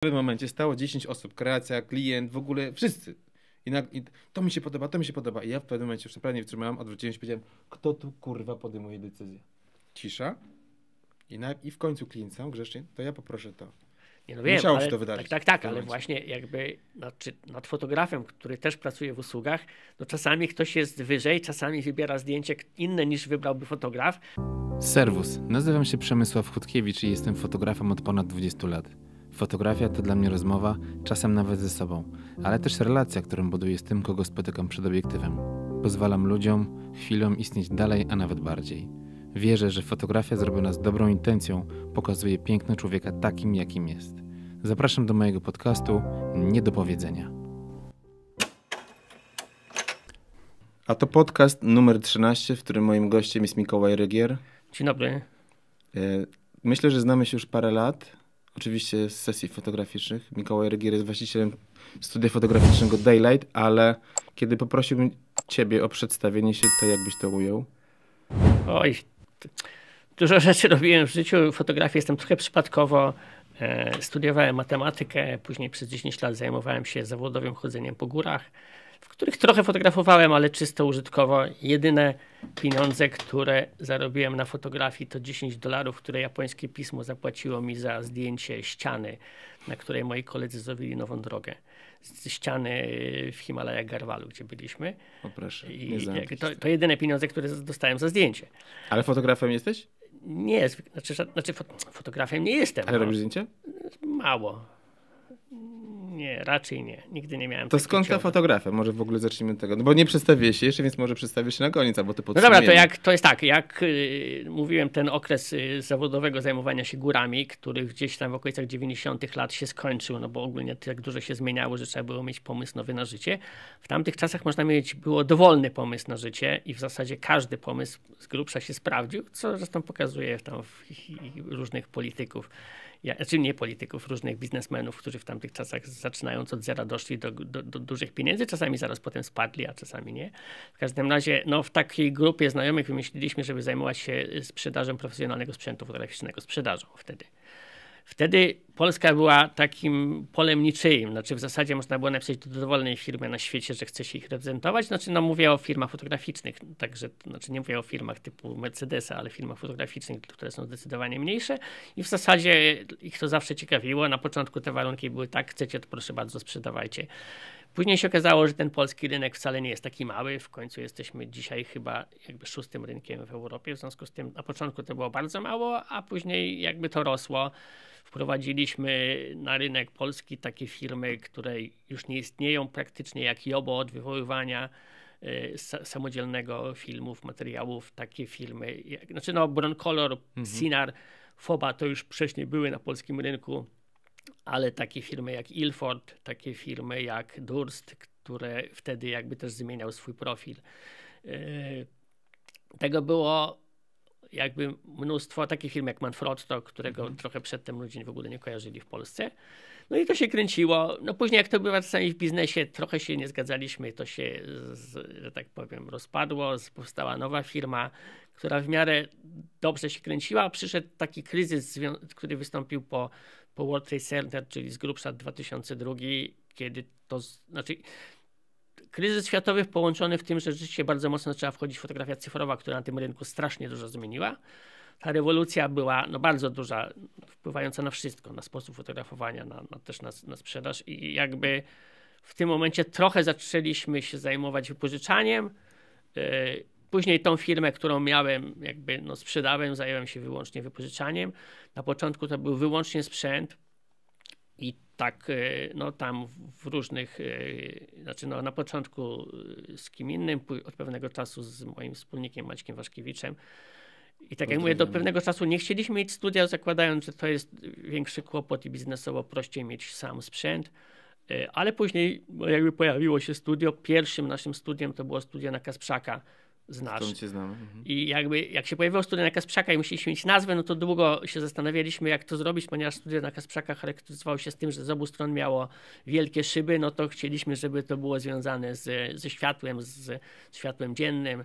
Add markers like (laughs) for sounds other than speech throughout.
W pewnym momencie stało 10 osób, kreacja, klient, w ogóle wszyscy. I, na, I, to mi się podoba, to mi się podoba. I ja w pewnym momencie już naprawdę nie wytrzymałem, odwróciłem się i powiedziałem, kto tu kurwa podejmuje decyzję? Cisza. I, na, i w końcu klient sam grzecznie, to ja poproszę to. Nie, no wiem, Musiało ale, się to wydarzyć. Tak, tak, tak, ale właśnie jakby znaczy nad fotografem, który też pracuje w usługach, no czasami ktoś jest wyżej, czasami wybiera zdjęcie inne niż wybrałby fotograf. Serwus, nazywam się Przemysław Chutkiewicz i jestem fotografem od ponad 20 lat. Fotografia to dla mnie rozmowa, czasem nawet ze sobą, ale też relacja, którą buduję z tym, kogo spotykam przed obiektywem. Pozwalam ludziom, chwilom istnieć dalej, a nawet bardziej. Wierzę, że fotografia zrobiona z dobrą intencją pokazuje piękno człowieka takim, jakim jest. Zapraszam do mojego podcastu Nie do powiedzenia. A to podcast numer 13, w którym moim gościem jest Mikołaj Rygier. Dzień dobry. E, myślę, że znamy się już parę lat oczywiście z sesji fotograficznych. Mikołaj Rygier jest właścicielem studia fotograficznego Daylight, ale kiedy poprosiłbym ciebie o przedstawienie się, to jakbyś to ujął? Oj, dużo rzeczy robiłem w życiu. Fotografię jestem trochę przypadkowo. E, studiowałem matematykę, później przez 10 lat zajmowałem się zawodowym chodzeniem po górach w których trochę fotografowałem, ale czysto użytkowo. Jedyne pieniądze, które zarobiłem na fotografii to 10 dolarów, które japońskie pismo zapłaciło mi za zdjęcie ściany, na której moi koledzy zrobili nową drogę. Z ściany y, w Himalajach Garwalu, gdzie byliśmy. O proszę, I to, to jedyne pieniądze, które dostałem za zdjęcie. Ale fotografem jesteś? Nie, znaczy, znaczy fotografem nie jestem. Ale no. robisz zdjęcie? Mało. Nie, raczej nie. Nigdy nie miałem. To skąd ta fotografia? Może w ogóle zacznijmy od tego. No bo nie przedstawiłeś się jeszcze, więc może przedstawię się na koniec, bo ty podsumujemy. No dobra, to, jak, to jest tak. Jak yy, mówiłem, ten okres yy, zawodowego zajmowania się górami, który gdzieś tam w okolicach 90. lat się skończył, no bo ogólnie tak dużo się zmieniało, że trzeba było mieć pomysł nowy na życie. W tamtych czasach można mieć, było dowolny pomysł na życie i w zasadzie każdy pomysł z grubsza się sprawdził, co zresztą pokazuje tam w, różnych polityków, ja, znaczy nie polityków, różnych biznesmenów, którzy w tamtych czasach z, zaczynając od zera doszli do, do, do, dużych pieniędzy, czasami zaraz potem spadli, a czasami nie. W każdym razie no, w takiej grupie znajomych wymyśliliśmy, żeby zajmować się y, sprzedażą profesjonalnego sprzętu fotograficznego, sprzedażą wtedy. Wtedy Polska była takim polem niczyim. Znaczy w zasadzie można było napisać do dowolnej firmy na świecie, że chce się ich reprezentować. Znaczy no mówię o firmach fotograficznych, także znaczy nie mówię o firmach typu Mercedesa, ale firmach fotograficznych, które są zdecydowanie mniejsze i w zasadzie ich to zawsze ciekawiło. Na początku te warunki były tak, chcecie to proszę bardzo sprzedawajcie. Później się okazało, że ten polski rynek wcale nie jest taki mały. W końcu jesteśmy dzisiaj chyba jakby szóstym rynkiem w Europie. W związku z tym na początku to było bardzo mało, a później jakby to rosło. Wprowadziliśmy na rynek polski takie firmy, które już nie istnieją praktycznie, jak Jobo od wywoływania e, samodzielnego filmów, materiałów, takie firmy, jak, znaczy no Broncolor, mhm. Sinar, Foba to już wcześniej były na polskim rynku, ale takie firmy jak Ilford, takie firmy jak Durst, które wtedy jakby też zmieniał swój profil. E, tego było jakby mnóstwo, taki film jak Manfrotto, którego mhm. trochę przedtem ludzie w ogóle nie kojarzyli w Polsce. No i to się kręciło. No później jak to bywa czasami w biznesie, trochę się nie zgadzaliśmy, to się, z, że tak powiem, rozpadło, powstała nowa firma, która w miarę dobrze się kręciła. Przyszedł taki kryzys, który wystąpił po, po World Trade Center, czyli z grubsza 2002, kiedy to, znaczy kryzys światowy połączony w tym, że rzeczywiście bardzo mocno trzeba wchodzić w fotografia cyfrowa, która na tym rynku strasznie dużo zmieniła. Ta rewolucja była no, bardzo duża, wpływająca na wszystko, na sposób fotografowania, na, na też na, na sprzedaż i jakby w tym momencie trochę zaczęliśmy się zajmować wypożyczaniem. Y, później tą firmę, którą miałem, jakby no, sprzedałem, zająłem się wyłącznie wypożyczaniem. Na początku to był wyłącznie sprzęt i tak, y, no tam w różnych, y, znaczy no, na początku y, z kim innym, od pewnego czasu z moim wspólnikiem Maćkiem Waszkiewiczem. I tak jak mówię, do pewnego czasu nie chcieliśmy mieć studia, zakładając, że to jest większy kłopot i biznesowo prościej mieć sam sprzęt. Ale później jakby pojawiło się studio. Pierwszym naszym studiem to było studio na Kasprzaka znasz. Cię znamy. Mhm. I jakby jak się pojawiło studia na Kasprzaka i musieliśmy mieć nazwę, no to długo się zastanawialiśmy, jak to zrobić, ponieważ studia na Kasprzaka charakteryzowało się z tym, że z obu stron miało wielkie szyby, no to chcieliśmy, żeby to było związane z, ze światłem, z, z światłem dziennym.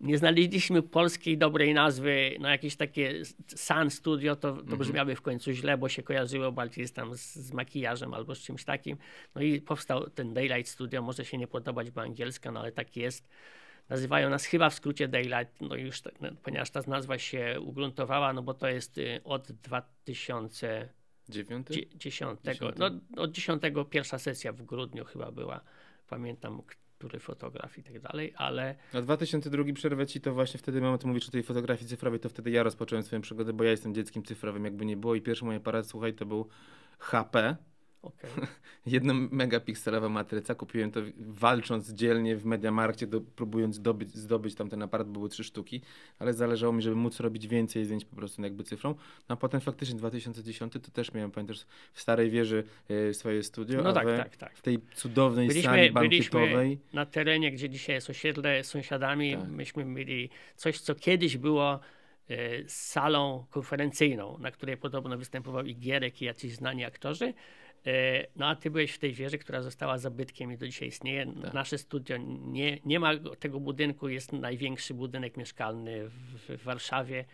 Nie znaleźliśmy polskiej dobrej nazwy no jakieś takie Sun Studio, to, to mhm. w końcu źle, bo się kojarzyło bardziej z, tam z, z makijażem albo z czymś takim. No i powstał ten Daylight Studio, może się nie podobać, bo angielska, no ale tak jest. Nazywają nas chyba w skrócie Daylight, no już, tak, no, ponieważ ta nazwa się ugruntowała, no bo to jest y, od 2010 No, od 10 pierwsza sesja w grudniu chyba była. Pamiętam, który fotograf i tak dalej, ale... A 2002 przerwę ci, to właśnie wtedy mam to mówić o tej fotografii cyfrowej, to wtedy ja rozpocząłem swoją przygodę, bo ja jestem dzieckiem cyfrowym, jakby nie było i pierwszy mój aparat, słuchaj, to był HP, Okay. (laughs) Jedną megapikselowa matryca. Kupiłem to walcząc dzielnie w Mediamarkcie, do, próbując dobyć, zdobyć tam ten aparat, były trzy sztuki, ale zależało mi, żeby móc robić więcej zdjęć po prostu no jakby cyfrą. No a potem faktycznie 2010 to też miałem, pamiętasz, w Starej Wieży y, swoje studio, no tak, we, tak, tak. w tej cudownej byliśmy, sali bankietowej. Byliśmy na terenie, gdzie dzisiaj jest osiedle z sąsiadami, tak. myśmy mieli coś, co kiedyś było y, salą konferencyjną, na której podobno występował i Gierek i jacyś znani aktorzy E, no a ty byłeś w tej wieży, która została zabytkiem i do dzisiaj istnieje. Tak. Nasze studio nie, nie ma tego budynku, jest największy budynek mieszkalny w, w Warszawie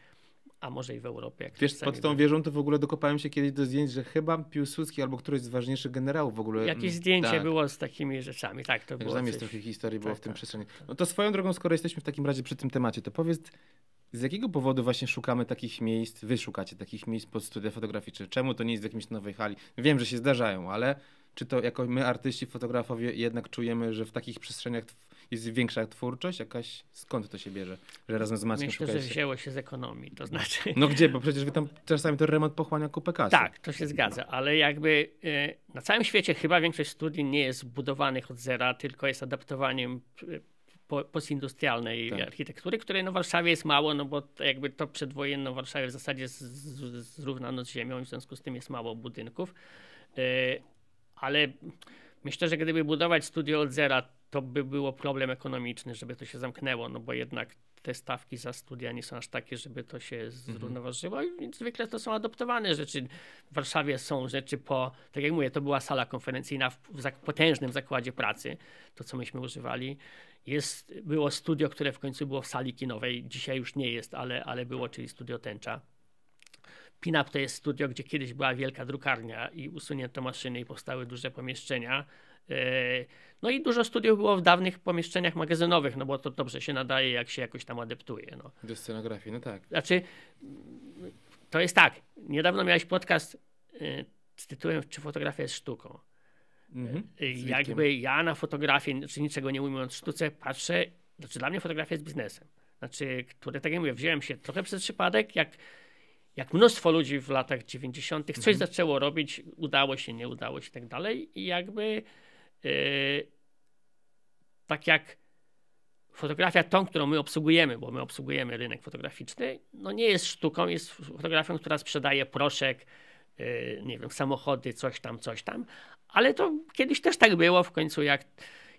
a może i w Europie. Jak Wiesz, pod tą wieżą to w ogóle dokopałem się kiedyś do zdjęć, że chyba Piłsudski albo któryś z ważniejszych generałów w ogóle. Jakieś zdjęcie tak. było z takimi rzeczami, tak, to było. Tam coś... jest trochę historii, tak, było w tym tak, przestrzeni. No to swoją drogą, skoro jesteśmy w takim razie przy tym temacie, to powiedz, z jakiego powodu właśnie szukamy takich miejsc, wy szukacie takich miejsc pod studia fotograficzne? Czemu to nie jest w jakiejś nowej hali? Wiem, że się zdarzają, ale czy to jako my artyści, fotografowie jednak czujemy, że w takich przestrzeniach jest większa twórczość jakaś? Skąd to się bierze, że razem z Maciem Myślę, że wzięło się z ekonomii, to znaczy... No gdzie, bo przecież wy tam czasami to remont pochłania kupę kasy. Tak, to się zgadza, ale jakby e, na całym świecie chyba większość studii nie jest budowanych od zera, tylko jest adaptowaniem po, postindustrialnej tak. architektury, której no w Warszawie jest mało, no bo jakby to przedwojenną Warszawę w zasadzie z, z, zrównano z ziemią, w związku z tym jest mało budynków. Yy, ale myślę, że gdyby budować studio od zera, to by było problem ekonomiczny, żeby to się zamknęło, no bo jednak te stawki za studia nie są aż takie, żeby to się mhm. zrównoważyło. I zwykle to są adoptowane rzeczy. W Warszawie są rzeczy po, tak jak mówię, to była sala konferencyjna w, potężnym zakładzie pracy, to co myśmy używali. Jest, było studio, które w końcu było w sali kinowej, dzisiaj już nie jest, ale, ale było, czyli studio Tęcza. Pinup to jest studio, gdzie kiedyś była wielka drukarnia i usunięto maszyny i powstały duże pomieszczenia. E, no i dużo studiów było w dawnych pomieszczeniach magazynowych, no bo to dobrze się nadaje, jak się jakoś tam adeptuje. No. Do scenografii, no tak. Znaczy, to jest tak. Niedawno miałeś podcast e, z tytułem Czy fotografia jest sztuką? Mhm. E, jakby ja na fotografię, czy niczego nie ujmując sztuce, patrzę, znaczy dla mnie fotografia jest biznesem. Znaczy, które, tak jak mówię, wziąłem się trochę przez przypadek, jak, jak mnóstwo ludzi w latach 90. coś mhm. zaczęło robić, udało się, nie udało się i tak dalej. I jakby yy, tak jak fotografia tą, którą my obsługujemy, bo my obsługujemy rynek fotograficzny, no nie jest sztuką, jest fotografią, która sprzedaje proszek, e, nie wiem, samochody, coś tam, coś tam, ale to kiedyś też tak było, w końcu jak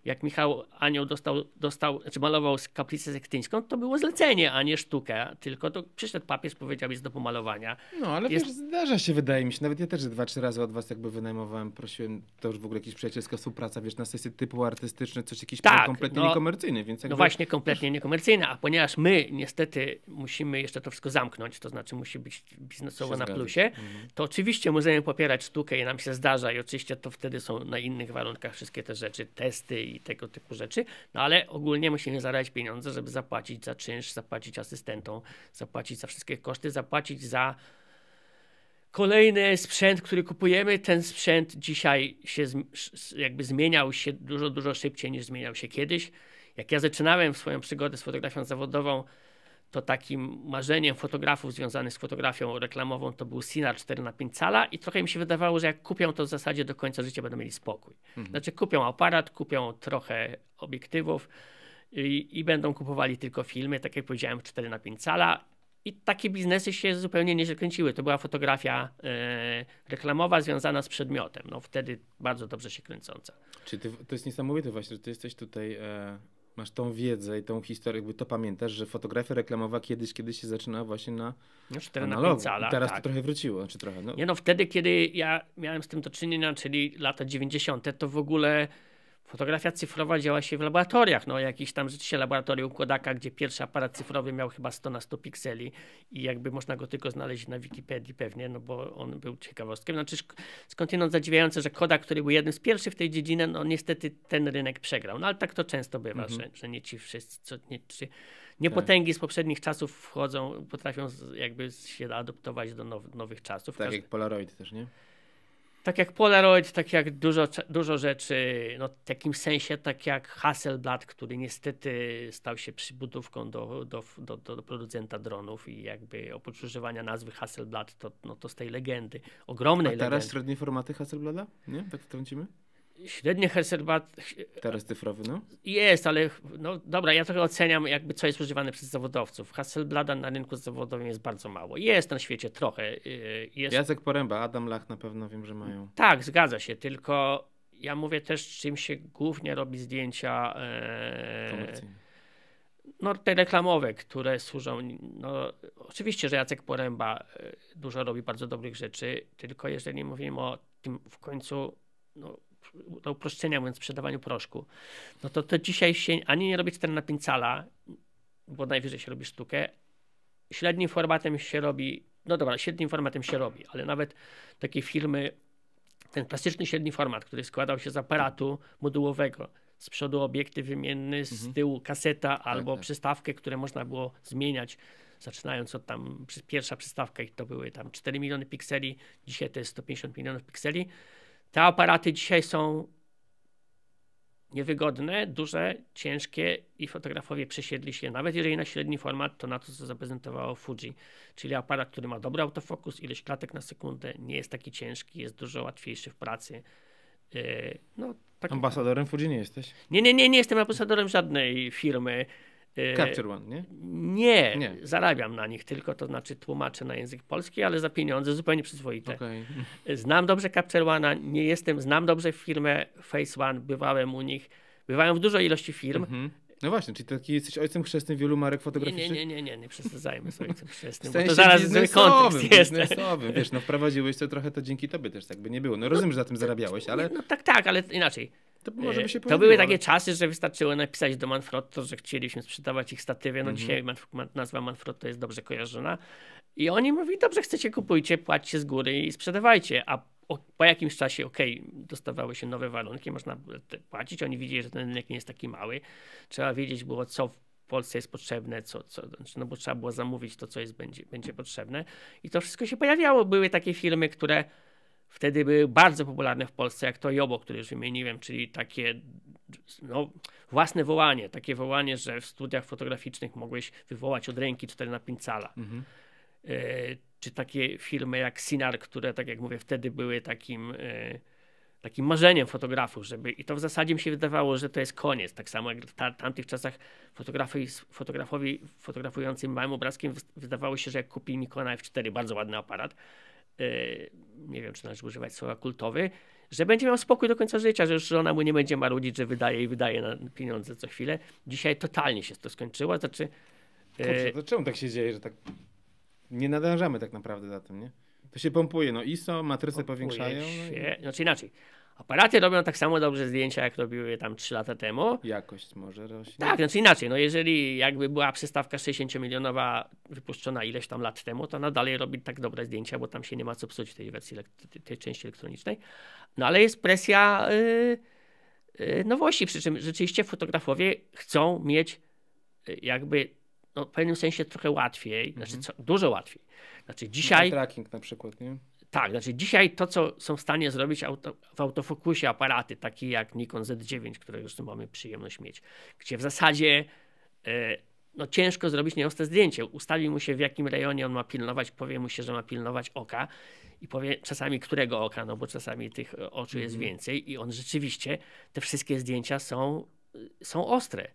jak Michał Anioł dostał, dostał czy znaczy malował kaplicę sektyńską, to było zlecenie, a nie sztukę, tylko to przyszedł papież, powiedział, jest do pomalowania. No, ale jest... wiesz, zdarza się, wydaje mi się, nawet ja też dwa, trzy razy od was jakby wynajmowałem, prosiłem, to już w ogóle jakiś przyjacielska współpraca, wiesz, na sesje typu artystyczne, coś jakiś tak, kompletnie no, niekomercyjny, więc no jakby... No właśnie, kompletnie niekomercyjne, a ponieważ my niestety musimy jeszcze to wszystko zamknąć, to znaczy musi być biznesowo na plusie, mhm. to oczywiście możemy popierać sztukę i nam się zdarza i oczywiście to wtedy są na innych warunkach wszystkie te rzeczy, testy i tego typu rzeczy, no ale ogólnie musimy zarabiać pieniądze, żeby zapłacić za czynsz, zapłacić asystentom, zapłacić za wszystkie koszty, zapłacić za kolejny sprzęt, który kupujemy, ten sprzęt dzisiaj się jakby zmieniał się dużo, dużo szybciej niż zmieniał się kiedyś. Jak ja zaczynałem swoją przygodę z fotografią zawodową, to takim marzeniem fotografów związanych z fotografią reklamową to był Sinar 4 na 5 cala i trochę mi się wydawało, że jak kupią to w zasadzie do końca życia będą mieli spokój. Mhm. Znaczy kupią aparat, kupią trochę obiektywów i, i będą kupowali tylko filmy, tak jak powiedziałem 4 na 5 cala i takie biznesy się zupełnie nie kręciły. To była fotografia e, reklamowa związana z przedmiotem. No wtedy bardzo dobrze się kręcąca. Czy ty, to jest niesamowite właśnie, że ty jesteś tutaj e masz tą wiedzę i tą historię, jakby to pamiętasz, że fotografia reklamowa kiedyś, kiedyś się zaczynała właśnie na Już no, teraz na I teraz tak. to trochę wróciło, czy trochę. No. Nie no, wtedy, kiedy ja miałem z tym do czynienia, czyli lata 90., to w ogóle Fotografia cyfrowa działa się w laboratoriach, no jakiś tam rzeczywiście laboratorium Kodaka, gdzie pierwszy aparat cyfrowy miał chyba 100 na 100 pikseli i jakby można go tylko znaleźć na Wikipedii pewnie, no bo on był ciekawostkiem. Znaczy skądinąd zadziwiające, że Kodak, który był jednym z pierwszych w tej dziedzinie, no niestety ten rynek przegrał. No ale tak to często bywa, mhm. że, że nie ci wszyscy, co, nie, czy niepotęgi tak. z poprzednich czasów wchodzą, potrafią jakby się adoptować do now, nowych czasów. Tak Każdy... jak Polaroid też, nie? tak jak Polaroid, tak jak dużo, dużo rzeczy, no w takim sensie tak jak Hasselblad, który niestety stał się przybudówką do, do, do, do producenta dronów i jakby oprócz używania nazwy Hasselblad, to, no, to z tej legendy, ogromnej legendy. A teraz legendy. średnie formaty Hasselblada? Nie? Tak wtrącimy? średnie herserbat... Teraz cyfrowy, no? Jest, ale no dobra, ja trochę oceniam jakby co jest używane przez zawodowców. Hasselblada na rynku zawodowym jest bardzo mało. Jest na świecie trochę. Y, jest... Jacek Poręba, Adam Lach na pewno wiem, że mają. Tak, zgadza się, tylko ja mówię też czym się głównie robi zdjęcia e... no, te reklamowe, które służą, no oczywiście, że Jacek Poręba e, dużo robi bardzo dobrych rzeczy, tylko jeżeli mówimy o tym w końcu no, do uproszczenia, mówiąc, sprzedawaniu proszku, no to, to dzisiaj się ani nie robi 4 na 5 cala, bo najwyżej się robi sztukę, średnim formatem się robi, no dobra, średnim formatem się robi, ale nawet takie firmy, ten klasyczny średni format, który składał się z aparatu modułowego, z przodu obiektyw wymienny, z mhm. tyłu kaseta tak, albo tak. przystawkę, które można było zmieniać, zaczynając od tam, pierwsza przystawka i to były tam 4 miliony pikseli, dzisiaj to jest 150 milionów pikseli, te aparaty dzisiaj są niewygodne, duże, ciężkie i fotografowie przesiedli się, nawet jeżeli na średni format, to na to, co zaprezentowało Fuji, czyli aparat, który ma dobry autofokus, ileś klatek na sekundę, nie jest taki ciężki, jest dużo łatwiejszy w pracy. E, no, tak. Ambasadorem Fuji nie jesteś? Nie, nie, nie, nie jestem ambasadorem żadnej firmy. E, Capture One, nie? nie? nie? zarabiam na nich tylko, to znaczy tłumaczę na język polski, ale za pieniądze zupełnie przyzwoite. Okay. E, znam dobrze Capture One, nie jestem, znam dobrze firmę Face One, bywałem u nich, bywałem w dużej ilości firm. Mm -hmm. No właśnie, czyli taki jesteś ojcem chrzestnym wielu marek fotograficznych? Nie, nie, nie, nie, nie, nie przesadzajmy z ojcem chrzestnym, bo to zaraz zły kontekst jest. Biznesowym, wiesz, no wprowadziłeś to trochę, to dzięki tobie też tak by nie było. No rozumiem, że za tym zarabiałeś, no, ale... No tak, tak, ale inaczej to, może by y, się to były takie ale... czasy, że wystarczyło napisać do Manfrotto, że chcieliśmy sprzedawać ich statywy. No mhm. dzisiaj nazwa Manfrotto jest dobrze kojarzona. I oni mówili, dobrze, chcecie, kupujcie, płaccie z góry i sprzedawajcie. A po jakimś czasie, ok, dostawały się nowe warunki, można płacić. Oni widzieli, że ten rynek nie jest taki mały. Trzeba wiedzieć było, co w Polsce jest potrzebne, co, co, znaczy, no bo trzeba było zamówić to, co jest, będzie, będzie potrzebne. I to wszystko się pojawiało. Były takie firmy, które wtedy były bardzo popularne w Polsce, jak to Jobo, który już wymieniłem, czyli takie no, własne wołanie, takie wołanie, że w studiach fotograficznych mogłeś wywołać od ręki 4 na 5 cala. Mhm. E, czy takie filmy jak Sinar, które, tak jak mówię, wtedy były takim, e, takim marzeniem fotografów, żeby i to w zasadzie mi się wydawało, że to jest koniec. Tak samo jak w ta, tamtych czasach fotografowi, fotografowi fotografującym małym obrazkiem wydawało się, że jak kupi Nikona F4, bardzo ładny aparat, Y, nie wiem, czy należy używać słowa kultowy, że będzie miał spokój do końca życia, że już żona mu nie będzie marudzić, że wydaje i wydaje na pieniądze co chwilę. Dzisiaj totalnie się to skończyło, znaczy... Y, Kurczę, to czemu tak się dzieje, że tak nie nadążamy tak naprawdę za tym, nie? To się pompuje, no ISO, matryce powiększają. Się, no i... Znaczy inaczej, Aparaty robią tak samo dobrze zdjęcia, jak robiły je tam 3 lata temu. Jakość może rośnie. Tak, więc znaczy inaczej, no jeżeli jakby była przystawka 60-milionowa wypuszczona ileś tam lat temu, to nadal je robi tak dobre zdjęcia, bo tam się nie ma co psuć tej wersji, tej części elektronicznej. No ale jest presja yy, yy, nowości, przy czym rzeczywiście fotografowie chcą mieć yy, jakby no, w pewnym sensie trochę łatwiej, znaczy mhm. znaczy co, dużo łatwiej. Znaczy dzisiaj... No, tracking na przykład, nie? Tak, znaczy dzisiaj to, co są w stanie zrobić auto, w autofokusie aparaty, takie jak Nikon Z9, które już tu mamy przyjemność mieć, gdzie w zasadzie e, no, ciężko zrobić nieostre zdjęcie. Ustawi mu się, w jakim rejonie on ma pilnować, powie mu się, że ma pilnować oka i powie czasami którego oka, no bo czasami tych e, oczu jest mhm. więcej i on rzeczywiście, te wszystkie zdjęcia są, e, są ostre.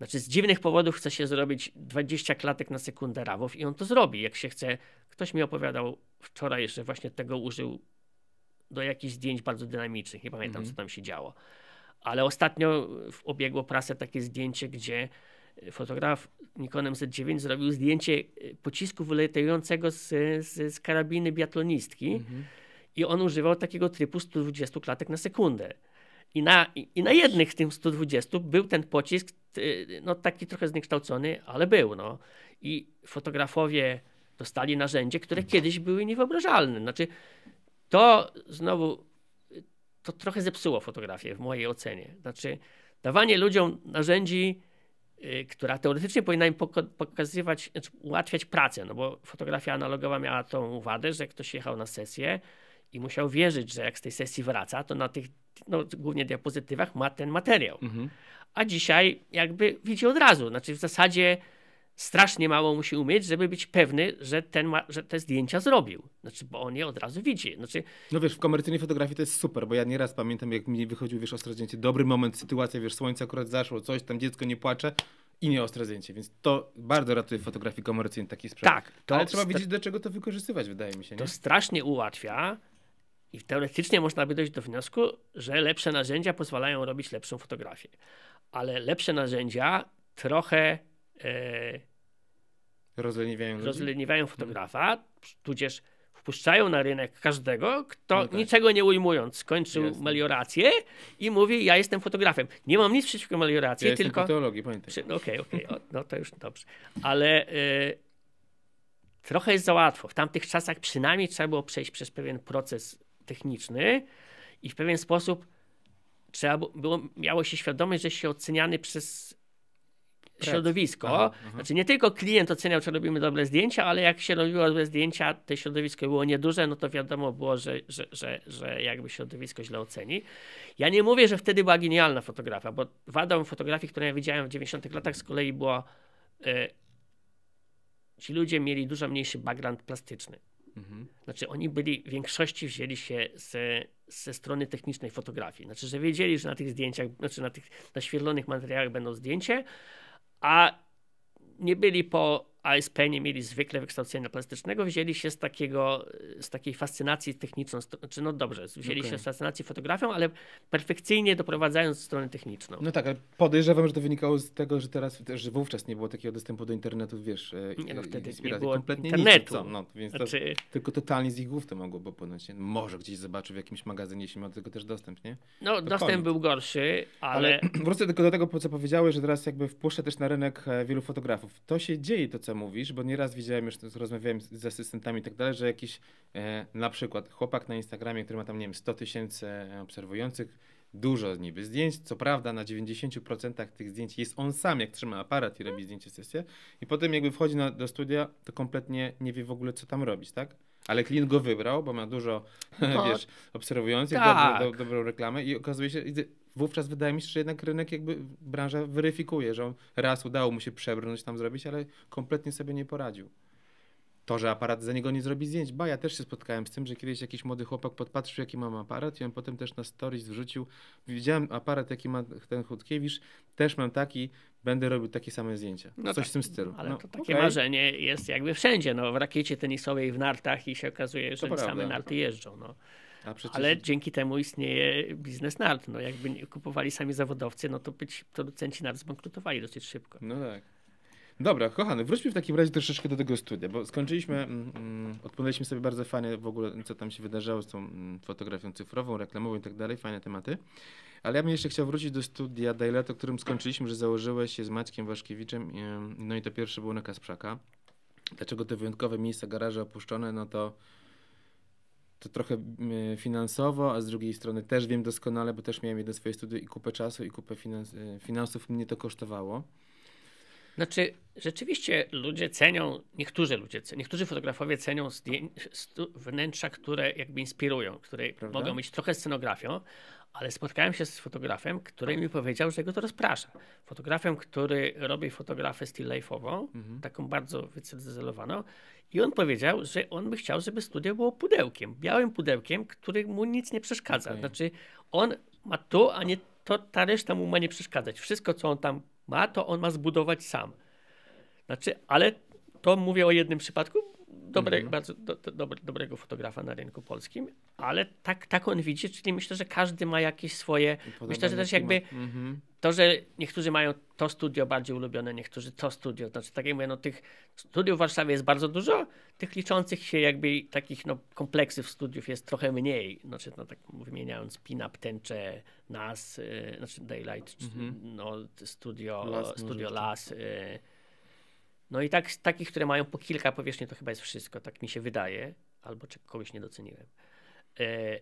Znaczy z dziwnych powodów chce się zrobić 20 klatek na sekundę rawów i on to zrobi, jak się chce. Ktoś mi opowiadał wczoraj, że właśnie tego użył do jakichś zdjęć bardzo dynamicznych. Nie pamiętam, mm. co tam się działo. Ale ostatnio obiegło prasę takie zdjęcie, gdzie fotograf Nikonem Z9 zrobił zdjęcie y, pocisku wylatającego z, z, z karabiny biatlonistki mm -hmm. i on używał takiego trybu 120 klatek na sekundę. I na, I na jednych z tych 120 był ten pocisk, no taki trochę zniekształcony, ale był. No. I fotografowie dostali narzędzie, które kiedyś były niewyobrażalne. Znaczy, to znowu, to trochę zepsuło fotografię w mojej ocenie. Znaczy, dawanie ludziom narzędzi, y, która teoretycznie powinna im pokazywać, znaczy ułatwiać pracę, no bo fotografia analogowa miała tą wadę, że ktoś jechał na sesję i musiał wierzyć, że jak z tej sesji wraca, to na tych no, głównie diapozytywach, ma ten materiał. Mhm. A dzisiaj jakby widzi od razu, znaczy w zasadzie strasznie mało musi umieć, żeby być pewny, że, ten ma, że te zdjęcia zrobił. Znaczy, bo on je od razu widzi. Znaczy... No wiesz, w komercyjnej fotografii to jest super, bo ja nieraz pamiętam, jak mi wychodził, wiesz, ostre zdjęcie, dobry moment, sytuacja, wiesz, słońce akurat zaszło, coś, tam dziecko nie płacze i nie ostre zdjęcie, więc to bardzo ratuje fotografii komercyjnej taki sprzęt. Tak. To Ale trzeba wiedzieć, do czego to wykorzystywać, wydaje mi się. Nie? To strasznie ułatwia, i teoretycznie można by dojść do wniosku, że lepsze narzędzia pozwalają robić lepszą fotografię. Ale lepsze narzędzia trochę e, rozleniwiają, rozleniwiają mhm. fotografa, hmm. tudzież wpuszczają na rynek każdego, kto no tak. niczego nie ujmując skończył Jasne. meliorację i mówi, ja jestem fotografem. Nie mam nic przeciwko melioracji, ja tylko... teologii, pamiętaj. No okej, okej, okay, okay. no to już dobrze. Ale e, trochę jest za łatwo. W tamtych czasach przynajmniej trzeba było przejść przez pewien proces techniczny i w pewien sposób trzeba było, miało się świadomość, że się oceniany przez Pret. środowisko. Aha, Znaczy nie tylko klient oceniał, czy robimy dobre zdjęcia, ale jak się robiło dobre zdjęcia, te środowisko było nieduże, no to wiadomo było, że, że, że, że jakby środowisko źle oceni. Ja nie mówię, że wtedy była genialna fotografia, bo wadą fotografii, którą ja widziałem w 90 latach z kolei była y, e, ci ludzie mieli dużo mniejszy background plastyczny. Mhm. Znaczy oni byli, w większości wzięli się ze, ze strony technicznej fotografii. Znaczy, że wiedzieli, że na tych zdjęciach, znaczy na tych naświetlonych materiałach będą zdjęcie, a nie byli po ASP nie mieli zwykle wykształcenia plastycznego, wzięli się z takiego, z takiej fascynacji techniczną, czy znaczy, no dobrze, wzięli okay. się z fascynacji fotografią, ale perfekcyjnie doprowadzając stronę techniczną. No tak, ale podejrzewam, że to wynikało z tego, że teraz, że wówczas nie było takiego dostępu do internetu, wiesz, e, nie, no wtedy nie było kompletnie internetu. Nic, no, więc znaczy... tylko totalnie z ich głów to mogło popłynąć. Może gdzieś zobaczył w jakimś magazynie, jeśli miał do tego też dostęp, nie? No, to dostęp koniec. był gorszy, ale... ale... (clears throat) Wrócę tylko do tego, co powiedziałeś, że teraz jakby wpuszcza też na rynek e, wielu fotografów. To się dzieje, to co co mówisz, bo nieraz widziałem już, rozmawiałem z, z asystentami i tak dalej, że jakiś e, na przykład chłopak na Instagramie, który ma tam, nie wiem, 100 tysięcy e, obserwujących, dużo niby zdjęć, co prawda na 90% tych zdjęć jest on sam, jak trzyma aparat i robi zdjęcie sesję i potem jakby wchodzi na, do studia, to kompletnie nie wie w ogóle, co tam robić, tak? Ale klient go wybrał, bo ma dużo, (laughs) no, wiesz, obserwujących, tak. dobrą, do, dobrą reklamę i okazuje się, wówczas wydaje mi się, że jednak rynek jakby branża weryfikuje, że raz udało mu się przebrnąć tam zrobić, ale kompletnie sobie nie poradził. To, że aparat za niego nie zrobi zdjęć. Ba, ja też się spotkałem z tym, że kiedyś jakiś młody chłopak podpatrzył, jaki mam aparat i on potem też na stories wrzucił. Widziałem aparat, jaki ma ten Hutkiewicz, też mam taki, będę robił takie same zdjęcia. No Coś tak, w tym stylu. Ale no, to takie okay. marzenie jest jakby wszędzie. No, w rakiecie tenisowej, w nartach i się okazuje, że same narty jeżdżą. No. Przecież... Ale dzięki temu istnieje biznes nart. No, jakby nie kupowali sami zawodowcy, no to być producenci nart zbankrutowali dosyć szybko. No tak. Dobra, kochany, wróćmy w takim razie troszeczkę do tego studia, bo skończyliśmy, mm, mm odpowiedzieliśmy sobie bardzo fajnie w ogóle, co tam się wydarzało z tą mm, fotografią cyfrową, reklamową i tak dalej, fajne tematy. Ale ja bym jeszcze chciał wrócić do studia Daylight, o którym skończyliśmy, że założyłeś się z Maćkiem Waszkiewiczem, mm, no i to pierwsze było na Kasprzaka. Dlaczego te wyjątkowe miejsca, garaże opuszczone, no to to trochę mm, e, finansowo, a z drugiej strony też wiem doskonale, bo też miałem jedno swoje studia i kupę czasu i kupę finans e, finansów mnie to kosztowało. Znaczy, rzeczywiście ludzie cenią, niektórzy ludzie, niektórzy fotografowie cenią wnętrza, które jakby inspirują, które Prawda? mogą być trochę scenografią, ale spotkałem się z fotografem, który mi powiedział, że go to rozprasza. Fotografem, który robi fotografię still life'ową, mhm. taką bardzo wycyzelowaną i on powiedział, że on by chciał, żeby studio było pudełkiem, białym pudełkiem, który mu nic nie przeszkadza. Okay. Znaczy, on ma to, a nie to, ta reszta mu ma nie przeszkadzać. Wszystko, co on tam ma, to on ma zbudować sam. Znaczy, ale to mówię o jednym przypadku, dobre, mhm. bardzo do, do, dobrego fotografa na rynku polskim, ale tak, tak on widzi, czyli myślę, że każdy ma jakieś swoje. myślę, że też jakby mhm. to, że niektórzy mają to studio bardziej ulubione, niektórzy to studio. Znaczy, tak jak mówię, no, tych studiów w Warszawie jest bardzo dużo, tych liczących się jakby takich no, kompleksów studiów jest trochę mniej. Znaczy, no, tak wymieniając Pinap, Tęcze, Nas, yy, znaczy Daylight, mhm. no, studio, Las, studio Las. Tak. Y, no i tak, takich, które mają po kilka powierzchni, to chyba jest wszystko, tak mi się wydaje, albo czy kogoś nie doceniłem. E,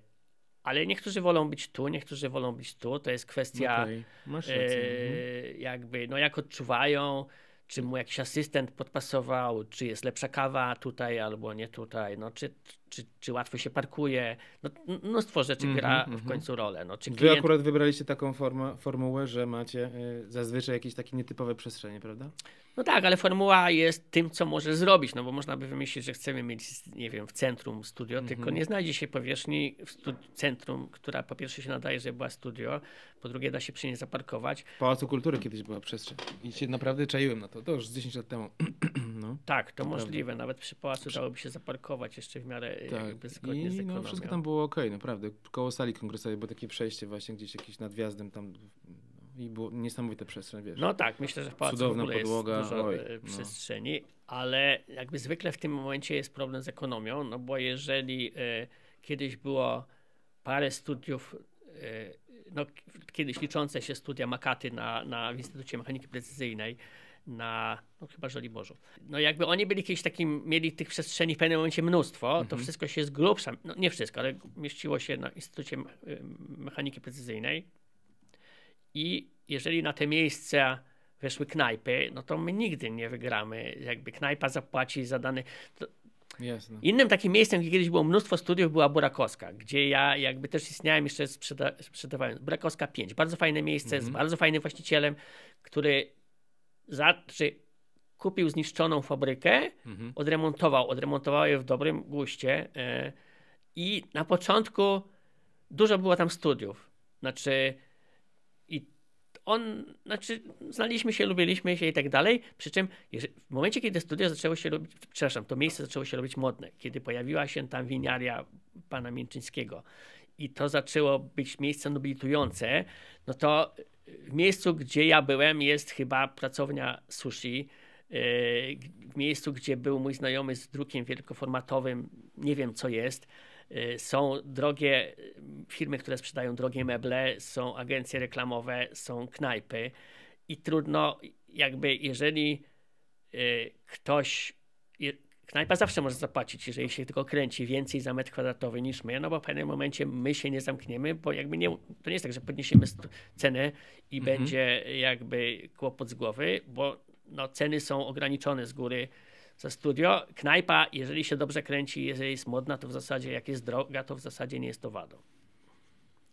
ale niektórzy wolą być tu, niektórzy wolą być tu, to jest kwestia no okay. E, mhm. jakby, no jak odczuwają, czy mu jakiś asystent podpasował, czy jest lepsza kawa tutaj albo nie tutaj, no, czy, czy, czy łatwo się parkuje. No, mnóstwo rzeczy mm -hmm, gra mm -hmm. w mhm. końcu rolę. No, czy Wy akurat wybraliście taką formę, formułę, że macie y, zazwyczaj jakieś takie nietypowe przestrzenie, prawda? No tak, ale formuła jest tym, co może zrobić, no bo można by wymyślić, że chcemy mieć, nie wiem, w centrum studio, mm -hmm. tylko nie znajdzie się powierzchni w centrum, która po pierwsze się nadaje, żeby była studio, po drugie da się przy niej zaparkować. W Pałacu Kultury kiedyś była przestrzeń i się naprawdę czaiłem na to, to już 10 lat temu. (clears throat) no. Tak, to, możliwe, nawet przy Pałacu przy... dałoby się zaparkować jeszcze w miarę e, tak. jakby zgodnie I, z no, ekonomią. No, wszystko tam było ok, naprawdę, koło sali kongresowej było takie przejście właśnie gdzieś nad nadwjazdem tam i było niesamowite przestrzeń, wiesz. No tak, myślę, że w pałacu Cudowna w ogóle podłoga, jest dużo oj, e, no. przestrzeni, no. ale jakby zwykle w tym momencie jest problem z ekonomią, no bo jeżeli e, kiedyś było parę studiów, e, no kiedyś liczące się studia makaty na, na, w Instytucie Mechaniki Precyzyjnej, na, no chyba Żoliborzu. No jakby oni byli kiedyś takim, mieli tych przestrzeni w pewnym momencie mnóstwo, to mhm. wszystko się z grubsza, no nie wszystko, ale mieściło się na Instytucie Mechaniki Precyzyjnej, i jeżeli na te miejsca weszły knajpy, no to my nigdy nie wygramy. Jakby knajpa zapłaci za dane Jasne. Innym takim miejscem, gdzie kiedyś było mnóstwo studiów, była Burakowska, gdzie ja jakby też istniałem, jeszcze sprzeda sprzedawałem. Burakowska 5, bardzo fajne miejsce, mm -hmm. z mhm. bardzo fajnym właścicielem, który za, czy znaczy kupił zniszczoną fabrykę, mm -hmm. odremontował, odremontował je w dobrym guście yy, i na początku dużo było tam studiów. Znaczy, on, znaczy, znaliśmy się, lubiliśmy się i tak dalej. Przy czym w momencie, kiedy studia zaczęło się robić, przepraszam, to miejsce zaczęło się robić modne, kiedy pojawiła się tam winiaria pana Mięczyńskiego i to zaczęło być miejsce nobilitujące, no to w miejscu, gdzie ja byłem, jest chyba pracownia sushi. Yy, w miejscu, gdzie był mój znajomy z drukiem wielkoformatowym, nie wiem co jest. Y, są drogie y, firmy, które sprzedają drogie meble, są agencje reklamowe, są knajpy i trudno, jakby jeżeli y, ktoś, knajpa zawsze może zapłacić, jeżeli się tylko kręci więcej za metr kwadratowy niż my, no bo w pewnym momencie my się nie zamkniemy, bo jakby nie, to nie jest tak, że podniesiemy cenę i mhm. będzie jakby kłopot z głowy, bo no, ceny są ograniczone z góry za studio. Knajpa, jeżeli się dobrze kręci, jeżeli jest modna, to w zasadzie, jak jest droga, to w zasadzie nie jest to wadą.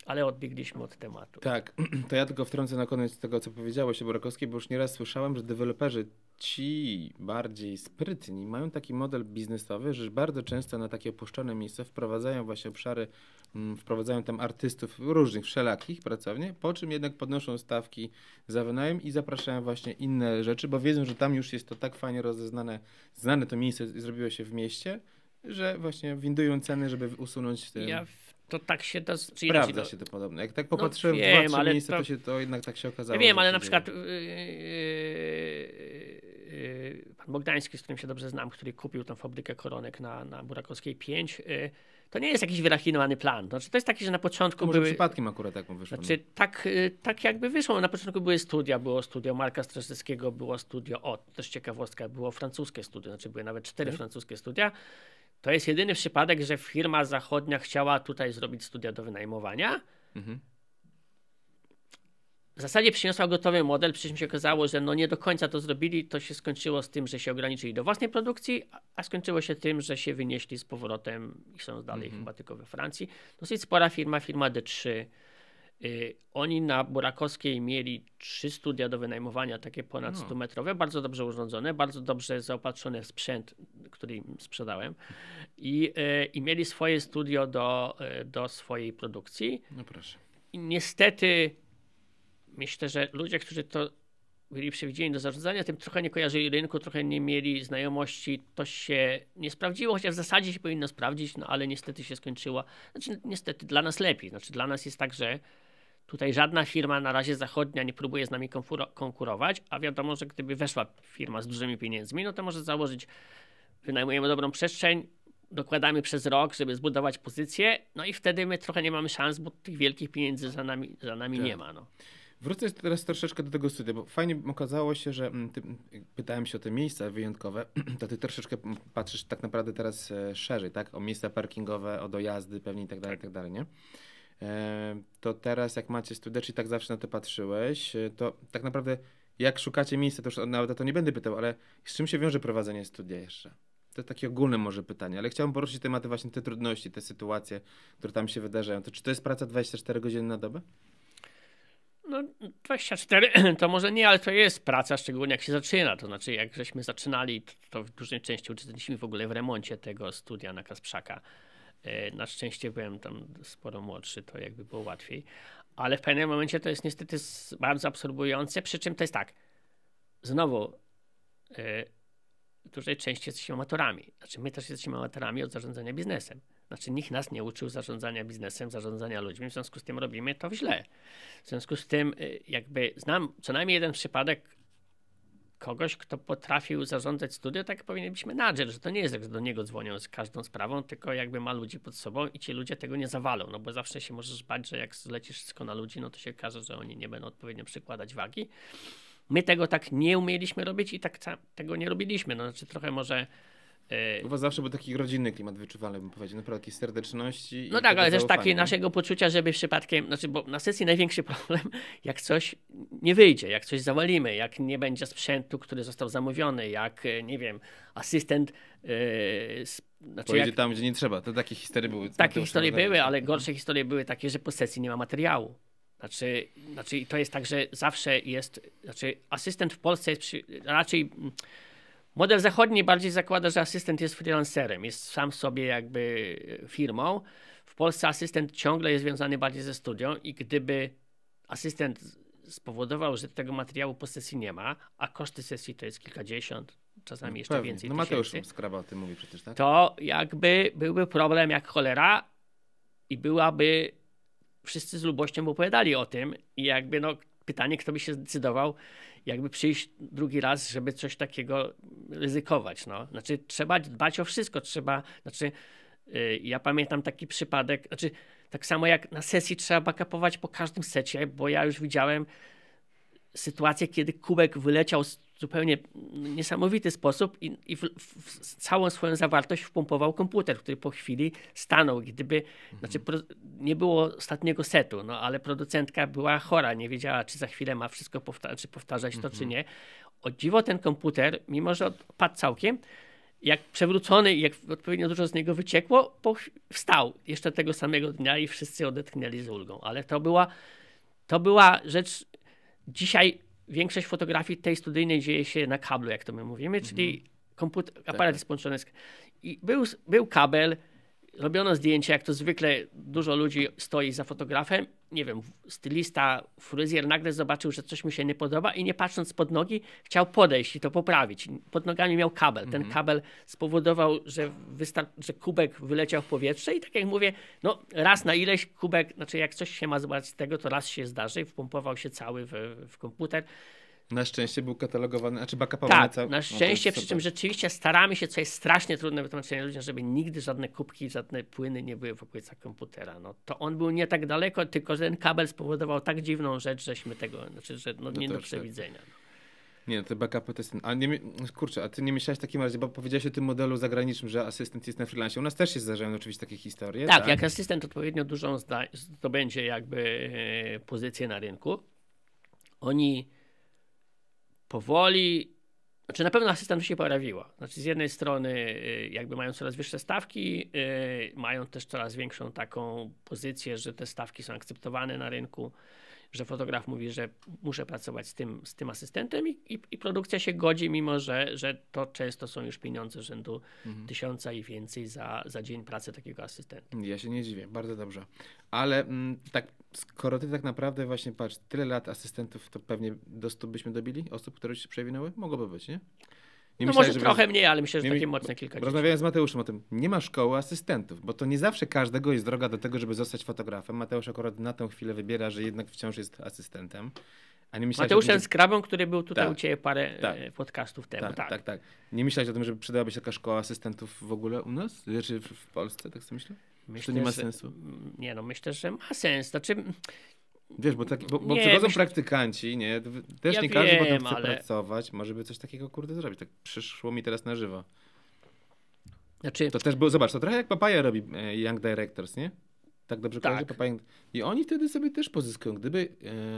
Ale odbiegliśmy od tematu. Tak, (clears throat) to ja tylko wtrącę na koniec tego, co powiedziałeś o bo już nieraz słyszałem, że deweloperzy ci bardziej sprytni mają taki model biznesowy, że bardzo często na takie opuszczone miejsca wprowadzają właśnie obszary Mm, wprowadzają tam artystów różnych, wszelakich pracownie, po czym jednak podnoszą stawki za wynajem i zapraszają właśnie inne rzeczy, bo wiedzą, że tam już jest to tak fajnie rozeznane, znane to miejsce zrobiło się w mieście, że właśnie windują ceny, żeby usunąć ten... Ja to tak się da... Sprawdza to... się to podobno. Jak tak popatrzyłem no, wiem, w dwa, trzy miejsca, to... to... się to jednak tak się okazało. Ja wiem, ale na przykład yy, yy, yy, pan Bogdański, z którym się dobrze znam, który kupił tą fabrykę koronek na, na Burakowskiej 5, to nie jest jakiś wyrachinowany plan. Znaczy, to jest taki, że na początku. To może były... przypadkiem akurat tak mu wyszło. Znaczy, no. tak, y, tak jakby wyszło. Na początku były studia, było studio Marka Strzeleckiego, było studio O, też ciekawostka, było francuskie studio, znaczy były nawet cztery hmm. francuskie studia. To jest jedyny przypadek, że firma zachodnia chciała tutaj zrobić studia do wynajmowania. Mhm w zasadzie przyniosła gotowy model, przy czym się okazało, że no nie do końca to zrobili. To się skończyło z tym, że się ograniczyli do własnej produkcji, a skończyło się tym, że się wynieśli z powrotem i są dalej mm -hmm. chyba tylko we Francji. Dosyć spora firma, firma D3. Y, oni na Burakowskiej mieli trzy studia do wynajmowania, takie ponad no. 100-metrowe, bardzo dobrze urządzone, bardzo dobrze zaopatrzone w sprzęt, który im sprzedałem. I, y, mieli swoje studio do, y, do swojej produkcji. No proszę. I niestety myślę, że ludzie, którzy to byli przewidzieni do zarządzania, tym trochę nie kojarzyli rynku, trochę nie mieli znajomości. To się nie sprawdziło, chociaż w zasadzie się powinno sprawdzić, no ale niestety się skończyło. Znaczy, niestety dla nas lepiej. Znaczy, dla nas jest tak, że tutaj żadna firma na razie zachodnia nie próbuje z nami konkurować, a wiadomo, że gdyby weszła firma z dużymi pieniędzmi, no to może założyć, wynajmujemy dobrą przestrzeń, dokładamy przez rok, żeby zbudować pozycję, no i wtedy my trochę nie mamy szans, bo tych wielkich pieniędzy za nami, za nami tak. nie ma. No. Wrócę teraz troszeczkę do tego studia, bo fajnie okazało się, że mm, ty, pytałem się o te miejsca wyjątkowe, (clears throat) to ty troszeczkę patrzysz tak naprawdę teraz e, szerzej, tak? O miejsca parkingowe, o dojazdy pewnie i tak dalej, i tak dalej, nie? E, to teraz jak macie studia, czy tak zawsze na to patrzyłeś, e, to tak naprawdę jak szukacie miejsca, to już nawet to nie będę pytał, ale z czym się wiąże prowadzenie studia jeszcze? To takie ogólne może pytanie, ale chciałbym poruszyć tematy właśnie te trudności, te sytuacje, które tam się wydarzają. To czy to jest praca 24 godziny na dobę? no 24 (clears throat) to może nie, ale to jest praca, szczególnie jak się zaczyna. To znaczy, jak żeśmy zaczynali, to, w dużej części uczestniczyliśmy w ogóle w remoncie tego studia na Kasprzaka. E, na szczęście byłem tam sporo młodszy, to jakby było łatwiej. Ale w pewnym momencie to jest niestety bardzo absorbujące. Przy czym to jest tak. Znowu, e, w dużej części jesteśmy amatorami. Znaczy, my też jesteśmy amatorami od zarządzania biznesem. Znaczy nikt nas nie uczył zarządzania biznesem, zarządzania ludźmi, w związku z tym robimy to źle. W związku z tym y, jakby znam co najmniej jeden przypadek kogoś, kto potrafił zarządzać studio, tak powinien być menadżer, że to nie jest, jak do niego dzwonią z każdą sprawą, tylko jakby ma ludzi pod sobą i ci ludzie tego nie zawalą, no bo zawsze się możesz bać, że jak zlecisz wszystko na ludzi, no to się okaże, że oni nie będą odpowiednio przykładać wagi. My tego tak nie umieliśmy robić i tak tego nie robiliśmy, no znaczy trochę może Y, U was zawsze był taki rodzinny klimat wyczuwalny, bym powiedział, naprawdę takiej serdeczności. No tak, ale też takiego naszego poczucia, żeby przypadkiem, znaczy, bo na sesji największy problem, (laughs) jak coś nie wyjdzie, jak coś zawalimy, jak nie będzie sprzętu, który został zamówiony, jak, y, nie wiem, asystent... Yy, znaczy Pojedzie jak, tam, gdzie nie trzeba, to takie historie były. Takie historie były, ale mhm. gorsze historie były takie, że po sesji nie ma materiału. Znaczy, znaczy to jest tak, że zawsze jest, znaczy asystent w Polsce jest przy, raczej... Yy, Model zachodni bardziej zakłada, że asystent jest freelancerem, jest sam sobie jakby firmą. W Polsce asystent ciągle jest związany bardziej ze studią i gdyby asystent spowodował, że tego materiału po sesji nie ma, a koszty sesji to jest kilkadziesiąt, czasami no jeszcze Pewnie. więcej. No Mateusz tysięcy, o tym mówi przecież, tak? To jakby byłby problem jak cholera i byłaby wszyscy z lubością opowiadali o tym i jakby no pytanie, kto by się zdecydował jakby przyjść drugi raz, żeby coś takiego ryzykować. No. Znaczy, trzeba dbać o wszystko, trzeba, znaczy, y, ja pamiętam taki przypadek, znaczy, tak samo jak na sesji trzeba backupować po każdym secie, bo ja już widziałem sytuację, kiedy kubek wyleciał w zupełnie niesamowity sposób i, i w, w, całą swoją zawartość wpompował komputer, który po chwili stanął. Gdyby, mhm. znaczy, pro, nie było ostatniego setu, no ale producentka była chora, nie wiedziała, czy za chwilę ma wszystko powta czy powtarzać mhm. to, czy mhm. nie. O dziwo ten komputer, mimo że padł całkiem, jak przewrócony, jak odpowiednio dużo z niego wyciekło, wstał jeszcze tego samego dnia i wszyscy odetchnęli z ulgą. Ale to była, to była rzecz Dzisiaj większość fotografii tej studyjnej dzieje się na kablu, jak to my mówimy, czyli mhm. komputer, tak, aparat jest tak. połączony z... I był, był kabel, robiono zdjęcie, jak to zwykle dużo ludzi stoi za fotografem. Nie wiem, stylista, fryzjer nagle zobaczył, że coś mu się nie podoba i nie patrząc pod nogi, chciał podejść i to poprawić. Pod nogami miał kabel. Ten mhm. kabel spowodował, że, że kubek wyleciał w powietrze i tak jak mówię, no raz na ileś kubek, znaczy jak coś się ma zobaczyć z tego, to raz się zdarzy i wpompował się cały w, w komputer. Na szczęście był katalogowany, znaczy bakapowany tak, cały. na szczęście, no, przy czym rzeczywiście staramy się, co jest strasznie trudne wytłumaczenie ludziom, żeby nigdy żadne kubki, żadne płyny nie były w okolicach komputera. No, to on był nie tak daleko, tylko ten kabel spowodował tak dziwną rzecz, żeśmy tego, znaczy, że no, no nie no do tak, tak. przewidzenia. Tak. Nie, no te backupy to jest. A nie, kurczę, a ty nie myślałeś w takim razie, bo powiedziałeś o tym modelu zagranicznym, że asystent jest na freelance. U nas też się zdarzają oczywiście takie historie. Tak, tak? jak asystent odpowiednio dużą zdobędzie jakby e, pozycję na rynku, oni powoli, znaczy na pewno asystent się poprawiła. Znaczy z jednej strony y, jakby mają coraz wyższe stawki, y, mają też coraz większą taką pozycję, że te stawki są akceptowane na rynku, że fotograf mówi, że muszę pracować z tym, z tym asystentem i, i, i produkcja się godzi, mimo że, że to często są już pieniądze rzędu mhm. tysiąca i więcej za, za dzień pracy takiego asystenta. Ja się nie dziwię, bardzo dobrze. Ale m, mm, tak skoro ty tak naprawdę właśnie, patrz, tyle lat asystentów, to pewnie do 100 byśmy dobili osób, które się przewinęły? Mogłoby być, nie? nie no myślałem, może trochę mniej, ale myślę, że takie mocne kilka. Rozmawiałem z Mateuszem o tym. Nie ma szkoły asystentów, bo to nie zawsze każdego jest droga do tego, żeby zostać fotografem. Mateusz akurat na tę chwilę wybiera, że jednak wciąż jest asystentem. A nie myślałeś Mateuszem z że... Skrabą, który był tutaj tak, u Ciebie parę e, tak, podcastów temu. Tak, tak, tak, tak. Nie myślałeś o tym, żeby przydałaby się taka szkoła asystentów w ogóle u nas? Czy znaczy w Polsce, tak sobie myślę? Myślę, to nie ma sensu. Że, nie no, myślę, że ma sens. Znaczy... Wiesz, bo, tak, bo, bo nie, przychodzą myśl... praktykanci, nie? Też ja nie wiem, każdy potem chce ale... pracować, może by coś takiego kurde zrobić. Tak przyszło mi teraz na żywo. Znaczy... To też było, zobacz, to trochę jak Papaja robi e, Young Directors, nie? Tak dobrze tak. kojarzy Papaja. I oni wtedy sobie też pozyskują. Gdyby,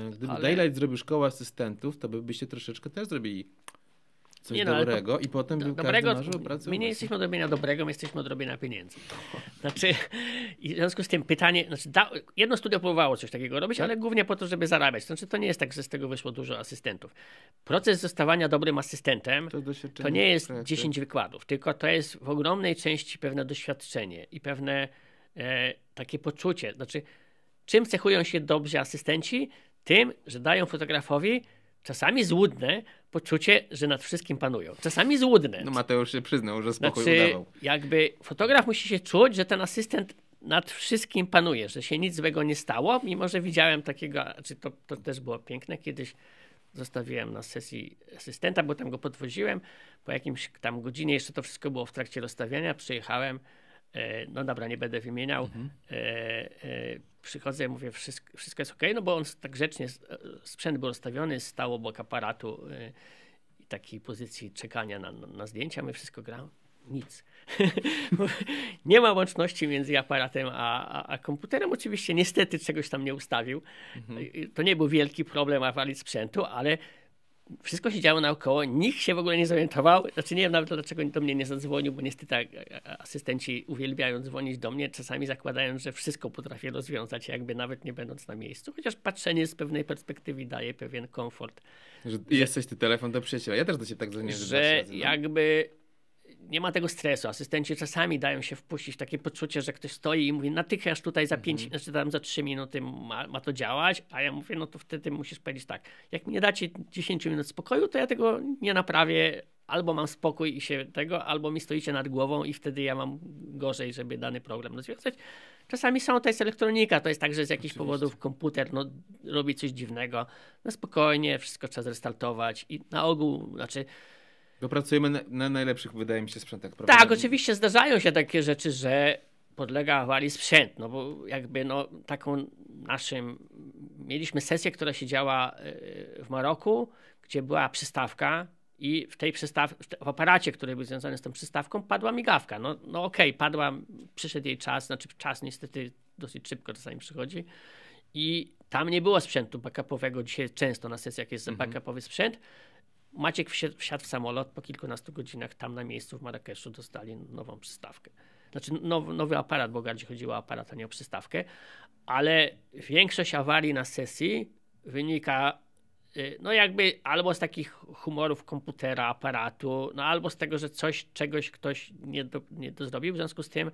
e, gdyby ale... Daylight zrobił szkołę asystentów, to by byście troszeczkę też zrobili coś nie no, dobrego po, i potem do, był dobrego, każdy My nie jesteśmy odrobienia dobrego, my jesteśmy odrobienia pieniędzy. Znaczy, i w związku z tym pytanie, znaczy da, jedno studio próbowało coś takiego robić, tak? ale głównie po to, żeby zarabiać. Znaczy to nie jest tak, że z tego wyszło dużo asystentów. Proces zostawania dobrym asystentem to, to nie jest projekty. 10 wykładów, tylko to jest w ogromnej części pewne doświadczenie i pewne e, takie poczucie. Znaczy, czym cechują się dobrzy asystenci? Tym, że dają fotografowi czasami złudne poczucie, że nad wszystkim panują. Czasami złudne. No Mateusz się przyznał, że spokój znaczy, udawał. jakby fotograf musi się czuć, że ten asystent nad wszystkim panuje, że się nic złego nie stało, mimo że widziałem takiego, czy to, to też było piękne, kiedyś zostawiłem na sesji asystenta, bo tam go podwoziłem, po jakimś tam godzinie, jeszcze to wszystko było w trakcie rozstawiania, przyjechałem, E, no dobra, nie będę wymieniał. Mhm. E, e, przychodzę, mówię, wszystko, wszystko jest ok, no bo on tak grzecznie, sprzęt był rozstawiony, stał obok aparatu i takiej pozycji czekania na, na zdjęcia, my wszystko gramy nic. (laughs) nie ma łączności między aparatem a, a, a, komputerem. Oczywiście niestety czegoś tam nie ustawił. Mhm. To nie był wielki problem awarii sprzętu, ale wszystko się działo naokoło, nikt się w ogóle nie zorientował. Znaczy nie wiem nawet dlaczego do mnie nie zadzwonił, bo niestety tak, asystenci uwielbiają dzwonić do mnie, czasami zakładając, że wszystko potrafię rozwiązać, jakby nawet nie będąc na miejscu. Chociaż patrzenie z pewnej perspektywy daje pewien komfort. Że, że jesteś ty telefon do przyjaciela. Ja też do ciebie tak dzwonię. Że, że no. jakby nie ma tego stresu. Asystenci czasami dają się wpuścić takie poczucie, że ktoś stoi i mówi natychmiast tutaj za 5, mhm. znaczy tam za 3 minuty ma, ma, to działać, a ja mówię, no to wtedy musisz powiedzieć tak, jak mi nie dacie 10 minut spokoju, to ja tego nie naprawię, albo mam spokój i się tego, albo mi stoicie nad głową i wtedy ja mam gorzej, żeby dany problem rozwiązać. Czasami samo to jest elektronika, to jest tak, że z jakichś Oczywiście. powodów komputer no, robi coś dziwnego, no spokojnie, wszystko trzeba zrestartować i na ogół, znaczy Dopracujemy no, na, na najlepszych, wydaje mi się, sprzętach. Prawda? Tak, oczywiście zdarzają się takie rzeczy, że podlega awarii sprzęt, no bo jakby no, taką naszym, mieliśmy sesję, która się działa e, w Maroku, gdzie była przystawka i w tej przystaw, w aparacie, który był związany z tą przystawką, padła migawka. No, no okej, okay, padła, przyszedł jej czas, znaczy czas niestety dosyć szybko czasami przychodzi i tam nie było sprzętu backupowego, dzisiaj często na sesjach jest mhm. backupowy sprzęt, Maciek wsiadł w samolot, po kilkunastu godzinach tam na miejscu w Marrakeszu dostali nową przystawkę. Znaczy nowy aparat, bo bardziej chodziło o aparat, a nie o przystawkę, ale większość awarii na sesji wynika y, no jakby albo z takich humorów komputera, aparatu, no albo z tego, że coś, czegoś ktoś nie, do, nie do zrobił, w związku z tym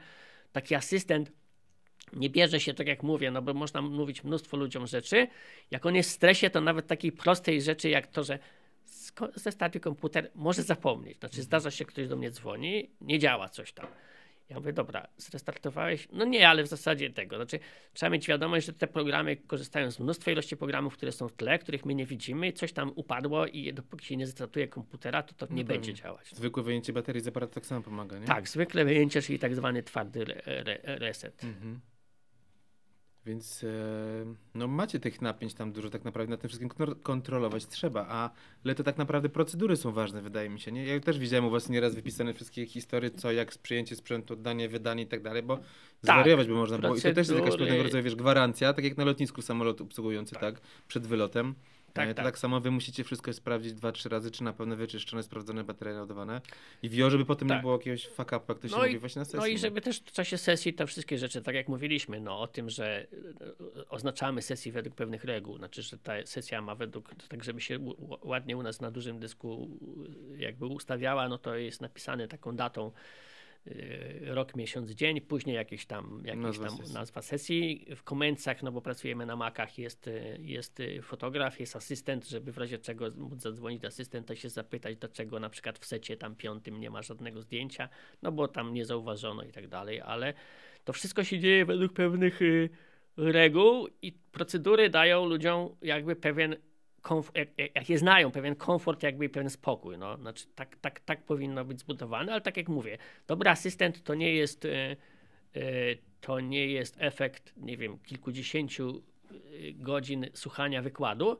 taki asystent nie bierze się, tak jak mówię, no bo można mówić mnóstwo ludziom rzeczy. Jak on jest w stresie, to nawet takiej prostej rzeczy, jak to, że ze komputer może zapomnieć. Znaczy mhm. zdarza się, ktoś do mnie dzwoni, nie działa coś tam. Ja mówię, dobra, zrestartowałeś? No nie, ale w zasadzie tego. Znaczy, trzeba mieć świadomość, że te programy korzystają z mnóstwa ilości programów, które są w tle, których my nie widzimy, coś tam upadło i dopóki się nie zrestartuje komputera, to to nie, no nie będzie działać. Zwykłe wyjęcie baterii z aparatu tak samo pomaga, nie? Tak, zwykle wyjęcie, czyli tak zwany twardy re re reset. Mhm. Więc e, no macie tych napięć tam dużo tak naprawdę, nad tym wszystkim kontrolować trzeba, a ale to tak naprawdę procedury są ważne, wydaje mi się, nie? Ja też widziałem u was nieraz wypisane wszystkie historie, co, jak przyjęcie sprzętu, oddanie, wydanie i tak dalej, bo tak, zwariować by można było. I to też jest jakaś pewnego rodzaju, wiesz, gwarancja, tak jak na lotnisku samolot obsługujący, tak, tak przed wylotem. E, tak, tak. tak samo wy musicie wszystko sprawdzić dwa, trzy razy, czy na pewno wyczyszczone, sprawdzone baterie ładowane. I wio, żeby potem tak. nie było jakiegoś fuck up, jak to no się no mówi i, właśnie na no sesji. No i żeby też w czasie sesji te wszystkie rzeczy, tak jak mówiliśmy, no o tym, że e, oznaczamy sesję według pewnych reguł, znaczy, że ta sesja ma według, tak żeby się ładnie u nas na dużym dysku e, jakby ustawiała, no to jest napisane taką datą, Y, rok, miesiąc, dzień, później jakieś tam, jakieś nazwa, tam sesji. nazwa sesji. W komencach, no bo pracujemy na makach, jest, y, jest y, fotograf, jest asystent, żeby w razie czego móc zadzwonić do asystenta i się zapytać, dlaczego na przykład w secie tam piątym nie ma żadnego zdjęcia, no bo tam nie zauważono i tak dalej, ale to wszystko się dzieje według pewnych reguł i procedury dają ludziom jakby pewien komfort, jak, jak, je znają, pewien komfort, jakby pewien spokój. No. Znaczy, tak, tak, tak powinno być zbudowane, ale tak jak mówię, dobry asystent to nie jest, e, e, to nie jest efekt, nie wiem, kilkudziesięciu godzin słuchania wykładu,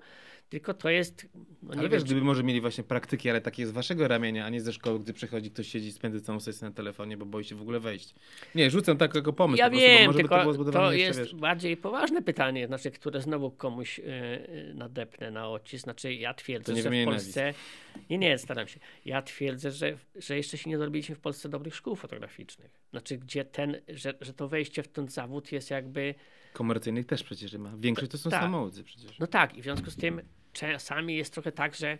tylko to jest... No ale wiesz, czy... gdyby może mieli właśnie praktyki, ale takie z waszego ramienia, a nie ze szkoły, gdy przychodzi ktoś siedzi, spędza całą sesję na telefonie, bo boi się w ogóle wejść. Nie, rzucam tak jako pomysł. Ja po prostu, wiem, tylko to, to jest bardziej poważne pytanie, znaczy, które znowu komuś yy, nadepnę na odcisk. Znaczy ja twierdzę, że w Polsce... Nie, nie, staram się. Ja twierdzę, że, że jeszcze się nie zrobiliśmy w Polsce dobrych szkół fotograficznych. Znaczy, gdzie ten, że, że to wejście w ten zawód jest jakby Komercyjnych też przecież nie ma. Większość to są tak. samochody przecież. No tak i w związku z tym czasami jest trochę tak, że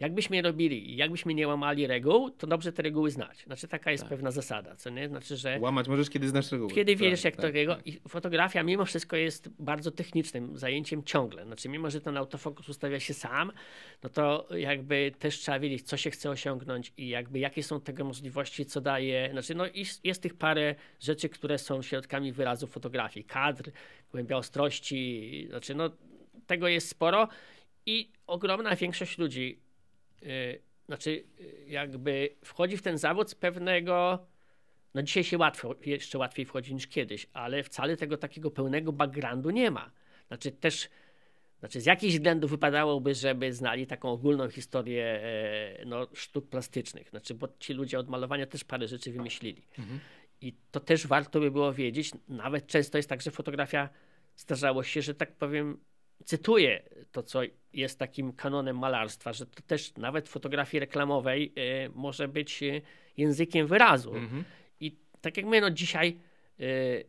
Jakbyśmy robili, jakbyśmy nie łamali reguł, to dobrze te reguły znać. Znaczy taka jest tak. pewna zasada, co nie? Znaczy, że... Łamać możesz, kiedy znasz reguły. Kiedy tak, wiesz, tak, jak tak, to reguły. Tak. I fotografia mimo wszystko jest bardzo technicznym zajęciem ciągle. Znaczy mimo, że ten autofokus ustawia się sam, no to jakby też trzeba wiedzieć, co się chce osiągnąć i jakby jakie są tego możliwości, co daje. Znaczy no jest, jest tych parę rzeczy, które są środkami wyrazu fotografii. Kadr, głębia ostrości, znaczy no tego jest sporo i ogromna większość ludzi Y, znaczy y, jakby wchodzi w ten zawód z pewnego, no dzisiaj się łatwo, jeszcze łatwiej wchodzi niż kiedyś, ale wcale tego takiego pełnego backgroundu nie ma. Znaczy też, znaczy z jakichś względów wypadałoby, żeby znali taką ogólną historię e, no, sztuk plastycznych, znaczy bo ci ludzie od malowania też parę rzeczy wymyślili. Mhm. I to też warto by było wiedzieć, nawet często jest tak, że fotografia, zdarzało się, że tak powiem, cytuję to, co jest takim kanonem malarstwa, że to też nawet w fotografii reklamowej y, może być y, językiem wyrazu. Mm -hmm. I tak jak mówię, no dzisiaj y,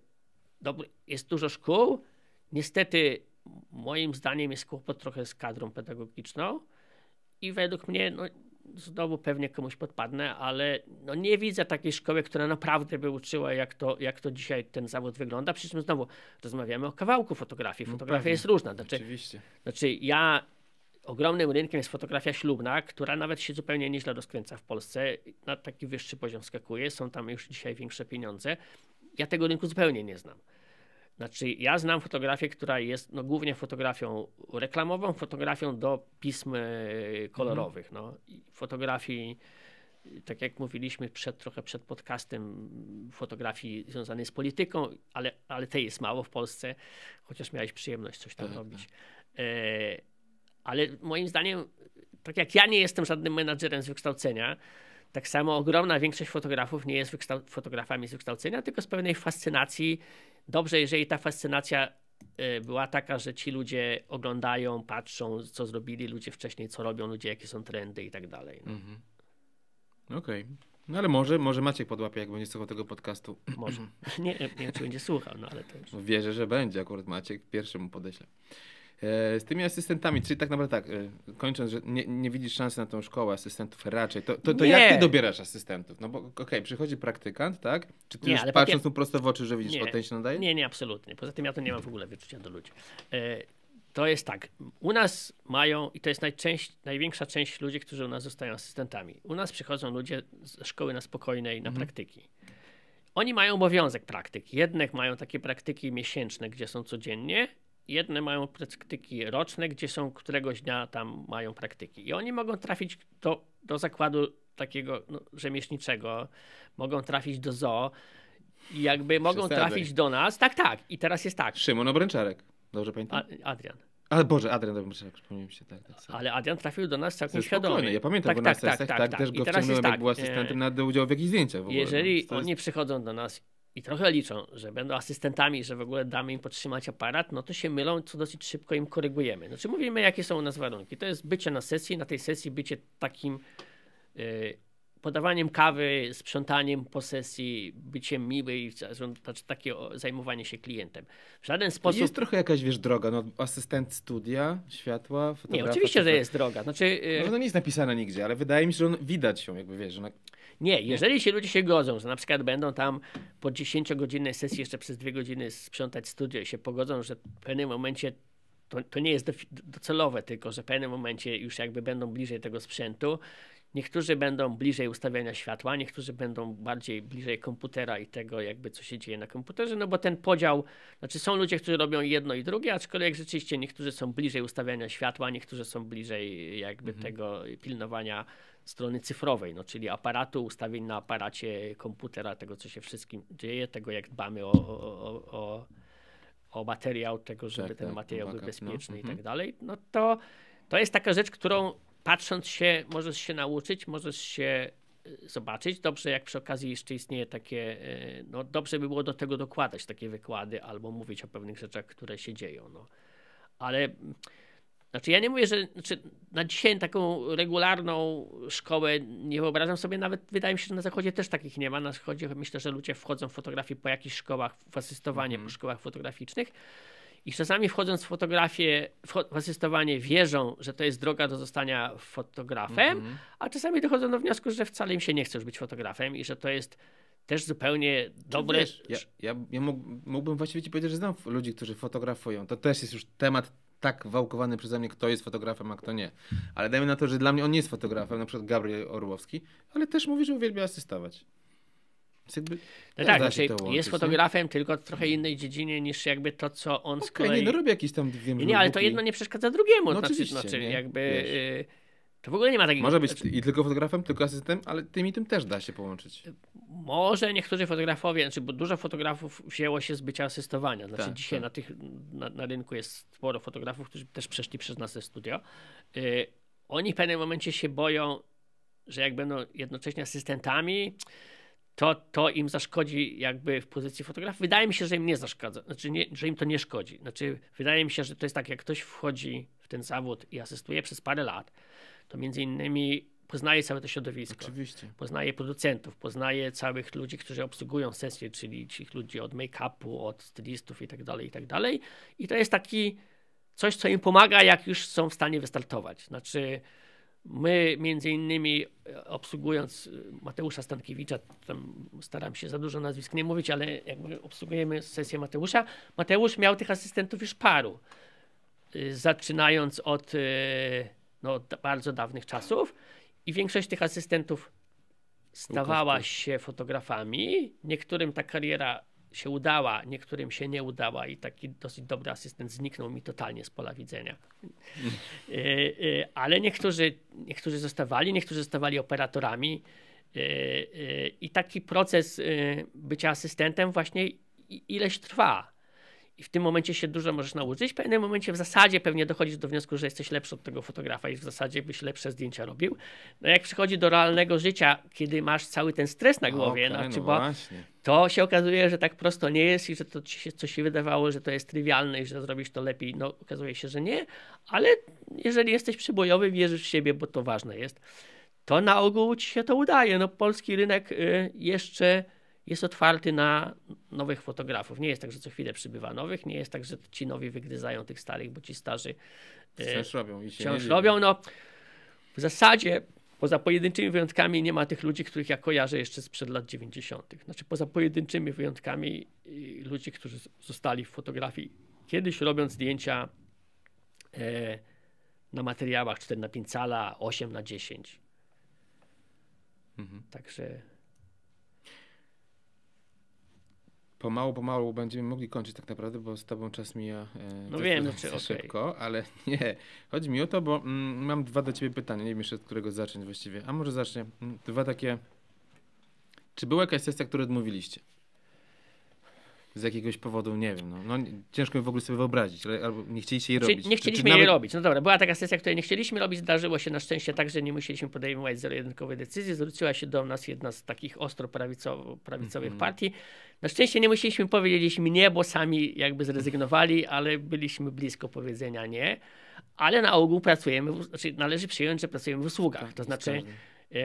jest dużo szkół. Niestety, moim zdaniem, jest kłopot trochę z kadrą pedagogiczną. I według mnie no, znowu pewnie komuś podpadnę, ale no nie widzę takiej szkoły, która naprawdę by uczyła, jak to, jak to dzisiaj ten zawód wygląda. Przy czym znowu rozmawiamy o kawałku fotografii. No fotografia no jest różna. Znaczy, Oczywiście. Znaczy ja ogromnym rynkiem jest fotografia ślubna, która nawet się zupełnie nieźle rozkręca w Polsce. Na taki wyższy poziom skakuje, są tam już dzisiaj większe pieniądze. Ja tego rynku zupełnie nie znam. Znaczy, ja znam fotografię, która jest no, głównie fotografią reklamową, fotografią do pism e, kolorowych. Mhm. No. I fotografii, tak jak mówiliśmy przed, trochę przed podcastem, fotografii związanej z polityką, ale, ale tej jest mało w Polsce, chociaż miałeś przyjemność coś tam tak, robić. Tak. E, ale moim zdaniem, tak jak ja nie jestem żadnym menadżerem z wykształcenia, tak samo ogromna większość fotografów nie jest fotografami z wykształcenia, tylko z pewnej fascynacji. Dobrze, jeżeli ta fascynacja y, była taka, że ci ludzie oglądają, patrzą, co zrobili ludzie wcześniej, co robią ludzie, jakie są trendy i tak dalej. No. Mhm. Okej. Okay. No ale może, może Maciek podłapie, jak będzie słuchał tego podcastu. (clears throat) Może. Nie, nie wiem, czy będzie słuchał, no ale to już... Wierzę, że będzie. Akurat Maciek pierwszy mu podeślę. E, z tymi asystentami, czyli tak naprawdę tak, e, kończąc, że nie, nie widzisz szansy na tą szkołę asystentów raczej, to, to, to jak ty dobierasz asystentów? No bo okej, okay, przychodzi praktykant, tak? Czy ty nie, już patrząc mu prosto w oczy, że widzisz, nie, ten się nadaje? Nie, nie, absolutnie. Poza tym ja to nie mam w ogóle wyczucia do ludzi. E, to jest tak, u nas mają, i to jest największa część ludzi, którzy u nas zostają asystentami. U nas przychodzą ludzie ze szkoły na spokojnej, na mhm. praktyki. Oni mają obowiązek praktyk. Jednak mają takie praktyki miesięczne, gdzie są codziennie jedne mają praktyki roczne, gdzie są któregoś dnia tam mają praktyki. I oni mogą trafić do, do zakładu takiego no, rzemieślniczego, mogą trafić do zoo i jakby mogą trafić do nas. Tak, tak. I teraz jest tak. Szymon Obręczarek. Dobrze pamiętam? A, Adrian. Ale Boże, Adrian przypomnij przypomniałem się. Tak, tak, Ale Adrian trafił do nas całkiem świadomie. Ja pamiętam, tak, bo tak, na tak, sesjach tak, tak, tak, też go wciągnąłem, jak był asystentem na udział w jakichś zdjęciach. W ogóle. Jeżeli oni przychodzą do nas i trochę liczą, że będą asystentami, że w ogóle damy im podtrzymać aparat, no to się mylą, co dosyć szybko im korygujemy. Znaczy mówimy, jakie są u nas warunki. To jest bycie na sesji, na tej sesji bycie takim y, podawaniem kawy, sprzątaniem po sesji, byciem miły znaczy i takie zajmowanie się klientem. W żaden sposób... Jest trochę jakaś, wiesz, droga, no, asystent studia, światła, fotografa. Nie, oczywiście, że tak. jest droga. Znaczy, e, no, no nie jest napisane nigdzie, ale wydaje mi się, że on, widać ją, jakby, wiesz, że... Ona... Nie, jeżeli się ludzie się godzą, że na przykład będą tam po 10-godzinnej sesji jeszcze przez dwie godziny sprzątać studio i się pogodzą, że w pewnym momencie to, to nie jest docelowe, tylko że w pewnym momencie już jakby będą bliżej tego sprzętu Niektórzy będą bliżej ustawiania światła, niektórzy będą bardziej bliżej komputera i tego, jakby co się dzieje na komputerze, no bo ten podział, znaczy są ludzie, którzy robią jedno i drugie, aczkolwiek rzeczywiście niektórzy są bliżej ustawiania światła, niektórzy są bliżej jakby mhm. tego pilnowania strony cyfrowej, no, czyli aparatu, ustawień na aparacie komputera, tego, co się wszystkim dzieje, tego, jak dbamy o, o, o, o materiał, tego, żeby tak, ten tak, materiał był no, bezpieczny no. i tak mhm. dalej, no to, to jest taka rzecz, którą patrząc się, możesz się nauczyć, możesz się y, zobaczyć. Dobrze, jak przy okazji jeszcze istnieje takie, y, no dobrze by było do tego dokładać takie wykłady albo mówić o pewnych rzeczach, które się dzieją. No. Ale znaczy ja nie mówię, że znaczy na dzisiaj taką regularną szkołę nie wyobrażam sobie, nawet wydaje mi się, że na zachodzie też takich nie ma. Na zachodzie myślę, że ludzie wchodzą w fotografię po jakichś szkołach, w asystowanie mm. po mhm. szkołach fotograficznych. I czasami wchodząc w fotografię, w asystowanie wierzą, że to jest droga do zostania fotografem, mm -hmm. a czasami dochodzą do wniosku, że wcale im się nie chce już być fotografem i że to jest też zupełnie dobre. Wiesz, ja, ja, ja mógłbym właściwie ci powiedzieć, że znam ludzi, którzy fotografują. To też jest już temat tak wałkowany przeze mnie, kto jest fotografem, a kto nie. Ale dajmy na to, że dla mnie on nie jest fotografem, na przykład Gabriel Orłowski, ale też mówi, że uwielbia asystować. Jakby, no tak, znaczy, jest fotografem, nie? tylko w trochę innej dziedzinie niż jakby to, co on okay, sklei. Nie, no robi jakieś tam dwie Nie, ale to jedno nie przeszkadza drugiemu. No znaczy, znaczy jakby... Y, to w ogóle nie ma takiego... Może być znaczy, i tylko fotografem, tylko asystentem, ale tym i tym też da się połączyć. Y, może niektórzy fotografowie, znaczy, bo dużo fotografów wzięło się z bycia asystowania. Znaczy tak, dzisiaj tak. Na, tych, na, na, rynku jest sporo fotografów, którzy też przeszli przez nasze studio. Y, oni w pewnym momencie się boją, że jak będą jednocześnie asystentami, to, to im zaszkodzi jakby w pozycji fotografa. Wydaje mi się, że im nie zaszkadza znaczy nie, że im to nie szkodzi. Znaczy, wydaje mi się, że to jest tak, jak ktoś wchodzi w ten zawód i asystuje przez parę lat, to między innymi poznaje całe to środowisko. Oczywiście. Poznaje producentów, poznaje całych ludzi, którzy obsługują sesję, czyli tych ludzi od make-upu, od stylistów i tak dalej, i tak dalej. I to jest taki coś, co im pomaga, jak już są w stanie wystartować. Znaczy, My, między innymi e, obsługując e, Mateusza Stankiewicza, staram się za dużo nazwisk nie mówić, ale jakby obsługujemy sesję Mateusza. Mateusz miał tych asystentów już paru. E, zaczynając od no, bardzo dawnych czasów, i większość tych asystentów stawała się fotografami. Niektórym ta kariera się udała, niektórym się nie udała i taki dosyć dobry asystent zniknął mi totalnie z pola widzenia. E, e, ale niektórzy, niektórzy zostawali, niektórzy zostawali operatorami e, i taki proces bycia asystentem właśnie ileś trwa i w tym momencie się dużo możesz nauczyć. W pewnym momencie w zasadzie pewnie dochodzisz do wniosku, że jesteś lepszy od tego fotografa i w zasadzie byś lepsze zdjęcia robił. No jak przychodzi do realnego życia, kiedy masz cały ten stres na głowie, okay, no, no to się okazuje, że tak prosto nie jest i że to ci się, co się wydawało, że to jest trywialne i że zrobisz to lepiej, no okazuje się, że nie, ale jeżeli jesteś przybojowy, wierzysz w siebie, bo to ważne jest, to na ogół ci się to udaje. No polski rynek y, jeszcze jest otwarty na nowych fotografów. Nie jest tak, że co chwilę przybywa nowych, nie jest tak, że ci nowi wygryzają tych starych, bo ci starzy e, wciąż robią. I się wciąż robią. No, w zasadzie poza pojedynczymi wyjątkami nie ma tych ludzi, których ja kojarzę jeszcze sprzed lat 90. Znaczy poza pojedynczymi wyjątkami ludzi, którzy zostali w fotografii kiedyś robiąc zdjęcia e, na materiałach 4 na 5 cala, 8 na 10. Mhm. Także pomału, pomału będziemy mogli kończyć tak naprawdę, bo z tobą czas mija e, no wiem, znaczy, okay. szybko, ale (laughs) nie. Chodzi mi o to, bo mm, mam dwa do ciebie pytania, nie wiem jeszcze od którego zacząć właściwie, a może zacznę mm, Dwa takie, czy była jakaś sesja, której odmówiliście? z jakiegoś powodu, nie wiem, no, no ciężko mi w ogóle sobie wyobrazić, ale albo nie chcieliście jej robić. nie chcieliśmy czy, czy jej robić, no dobra, była taka sesja, której nie chcieliśmy robić, zdarzyło się na szczęście tak, że nie musieliśmy podejmować zero-jedynkowej decyzji, zwróciła się do nas jedna z takich ostro prawicowo, prawicowych mm -hmm. partii. Na szczęście nie musieliśmy powiedzieć nie, bo sami jakby zrezygnowali, ale byliśmy blisko powiedzenia nie, ale na ogół pracujemy, w, znaczy należy przyjąć, że pracujemy w usługach, to tak, znaczy e,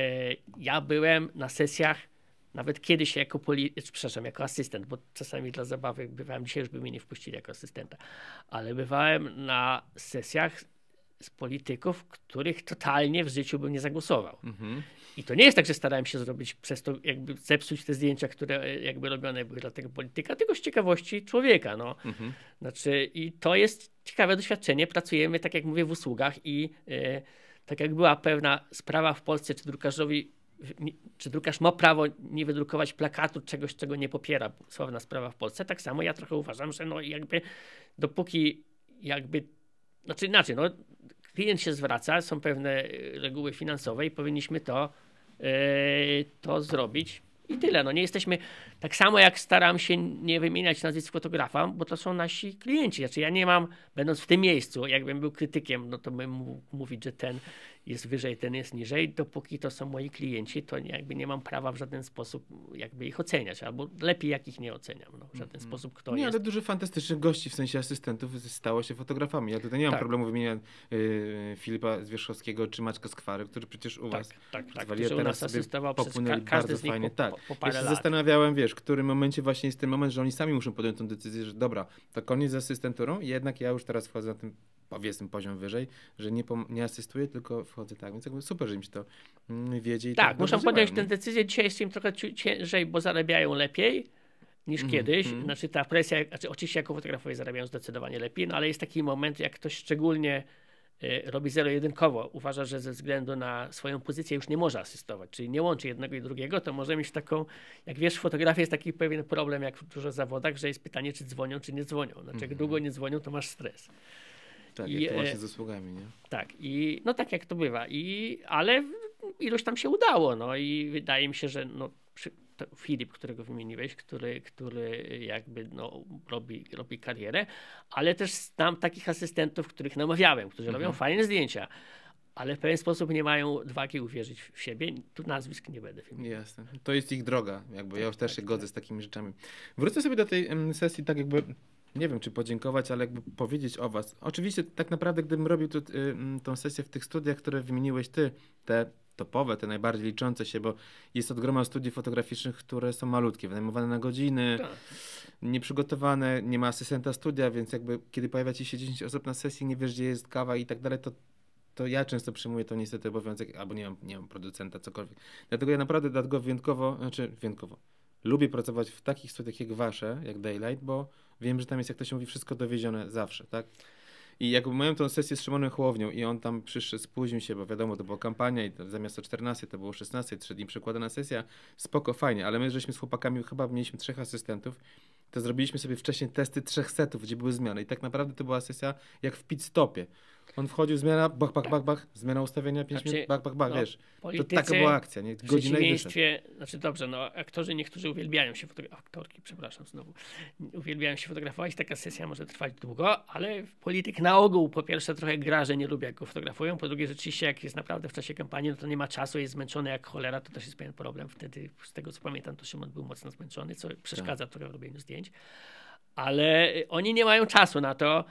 ja byłem na sesjach nawet kiedyś jako poli... przepraszam, jako asystent, bo czasami dla zabawy bywałem, dzisiaj już by mnie nie wpuścili jako asystenta, ale bywałem na sesjach z polityków, których totalnie w życiu bym nie zagłosował. Mhm. I to nie jest tak, że starałem się zrobić przez to, jakby zepsuć te zdjęcia, które jakby robione były dla tego polityka, tylko z ciekawości człowieka. No. Mhm. Znaczy, i to jest ciekawe doświadczenie. Pracujemy, tak jak mówię, w usługach i yy, tak jak była pewna sprawa w Polsce, czy drukarzowi czy drukarz ma prawo nie wydrukować plakatu czegoś, czego nie popiera? Sławna sprawa w Polsce. Tak samo ja trochę uważam, że no jakby dopóki jakby, znaczy inaczej, no klient się zwraca, są pewne y, reguły finansowe i powinniśmy to, yy, to zrobić. I tyle. No nie jesteśmy, tak samo jak staram się nie wymieniać nazwisk fotografa, bo to są nasi klienci. Znaczy ja nie mam, będąc w tym miejscu, jakbym był krytykiem, no to bym mógł mówić, że ten jest wyżej, ten jest niżej. Dopóki to są moi klienci, to jakby nie mam prawa w żaden sposób jakby ich oceniać, albo lepiej jak ich nie oceniam. No, w żaden mm -hmm. sposób kto Nie, jest. ale dużo fantastycznych gości w sensie asystentów stało się fotografami. Ja tutaj nie mam tak. problemu wymieniać y, Filipa Zwierzchowskiego czy Maćka Skwary, który przecież u tak, was tak, tak, tak, który u nas popłynęli przez ka każdy bardzo z nich fajnie. Po, tak. po, po ja się lat. zastanawiałem, wiesz, w którym momencie właśnie jest ten moment, że oni sami muszą podjąć tą decyzję, że dobra, to koniec z asystenturą, jednak ja już teraz wchodzę na tym powiedzmy poziom wyżej, że nie, nie asystuję, tylko wchodzę tak. Więc jakby super, że im się to mm, wiedzie. I tak, tak muszą podjąć tę decyzję. Dzisiaj jest im trochę ciężej, bo zarabiają lepiej niż mhm, kiedyś. Mm. Znaczy ta presja, znaczy oczywiście jako fotografowie zarabiają zdecydowanie lepiej, no ale jest taki moment, jak ktoś szczególnie y, robi zero-jedynkowo, uważa, że ze względu na swoją pozycję już nie może asystować, czyli nie łączy jednego i drugiego, to może mieć taką, jak wiesz, w fotografii jest taki pewien problem, jak w dużo zawodach, że jest pytanie, czy dzwonią, czy nie dzwonią. Znaczy, jak mhm. długo nie dzwonią, to masz stres. Tak, I, jak to e, właśnie z usługami, nie? Tak, i no tak jak to bywa, i, ale ilość tam się udało, no i wydaje mi się, że no, przy, Filip, którego wymieniłeś, który, który jakby no, robi, robi karierę, ale też znam takich asystentów, których namawiałem, którzy mhm. robią fajne zdjęcia, ale w pewien sposób nie mają odwagi uwierzyć w siebie. Tu nazwisk nie będę wymieniał. Jasne. To jest ich droga, jakby tak, ja już też tak, się godzę tak. z takimi rzeczami. Wrócę sobie do tej sesji tak jakby nie wiem czy podziękować, ale jakby powiedzieć o was. Oczywiście tak naprawdę gdybym robił tu, y, mm, tą sesję w tych studiach, które wymieniłeś ty, te topowe, te najbardziej liczące się, bo jest od groma studiów fotograficznych, które są malutkie, wynajmowane na godziny, tak. nieprzygotowane, nie ma asystenta studia, więc jakby kiedy pojawia ci się 10 osób na sesji, nie wiesz gdzie jest kawa i tak dalej, to to ja często przyjmuję to niestety obowiązek, albo nie mam, nie mam producenta, cokolwiek. Dlatego ja naprawdę dodatkowo wyjątkowo, znaczy wyjątkowo, lubię pracować w takich studiach jak wasze, jak Daylight, bo Wiem, że tam jest, jak to się mówi, wszystko dowiezione zawsze, tak? I jak miałem tą sesję z Szymonem Chłownią i on tam przyszedł, spóźnił się, bo wiadomo, to była kampania i zamiast o 14 to było 16, 3 dni przekładana sesja, spoko, fajnie, ale my żeśmy z chłopakami, chyba mieliśmy trzech asystentów, to zrobiliśmy sobie wcześniej testy trzech setów, gdzie były zmiany i tak naprawdę to była sesja jak w pit stopie. On wchodził, zmiana, bach, bach, bach, bach, zmiana ustawienia, pięć znaczy, minut, bach, bach, bach, no, wiesz. to taka była akcja, nie? Godzinę i wyszedł. Znaczy dobrze, no aktorzy niektórzy uwielbiają się, fotografować, aktorki, przepraszam znowu, uwielbiają się fotografować, taka sesja może trwać długo, ale polityk na ogół po pierwsze trochę gra, że nie lubi jak go fotografują, po drugie rzeczywiście jak jest naprawdę w czasie kampanii, no to nie ma czasu, jest zmęczony jak cholera, to też jest pewien problem. Wtedy, z tego co pamiętam, to Szymon był mocno zmęczony, co przeszkadza tak. trochę w robieniu zdjęć. Ale oni nie mają czasu na to,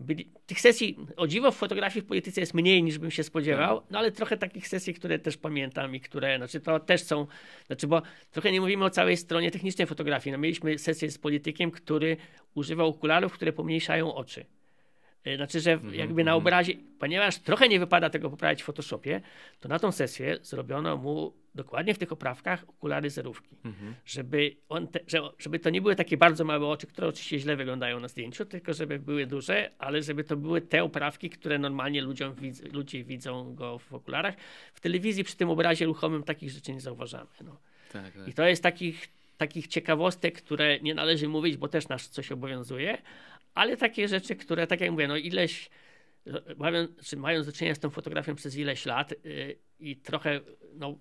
byli, tych sesji, o dziwo, w fotografii w polityce jest mniej niż bym się spodziewał, tak. no ale trochę takich sesji, które też pamiętam i które, znaczy to też są, znaczy bo trochę nie mówimy o całej stronie technicznej fotografii. No mieliśmy sesję z politykiem, który używał okularów, które pomniejszają oczy. E, znaczy, że mhm, jakby na mhm. obrazie, ponieważ trochę nie wypada tego poprawić w Photoshopie, to na tą sesję zrobiono mu dokładnie w tych oprawkach okulary zerówki. Mhm. Żeby, on te, żeby to nie były takie bardzo małe oczy, które oczywiście źle wyglądają na zdjęciu, tylko żeby były duże, ale żeby to były te oprawki, które normalnie ludziom, ludzie widzą go w okularach. W telewizji przy tym obrazie ruchomym takich rzeczy nie zauważamy. No. Tak, tak. I to jest takich, takich ciekawostek, które nie należy mówić, bo też nas coś obowiązuje, ale takie rzeczy, które, tak jak mówię, no ileś, mając, czy mając do czynienia z tą fotografią przez ileś lat yy, i trochę, no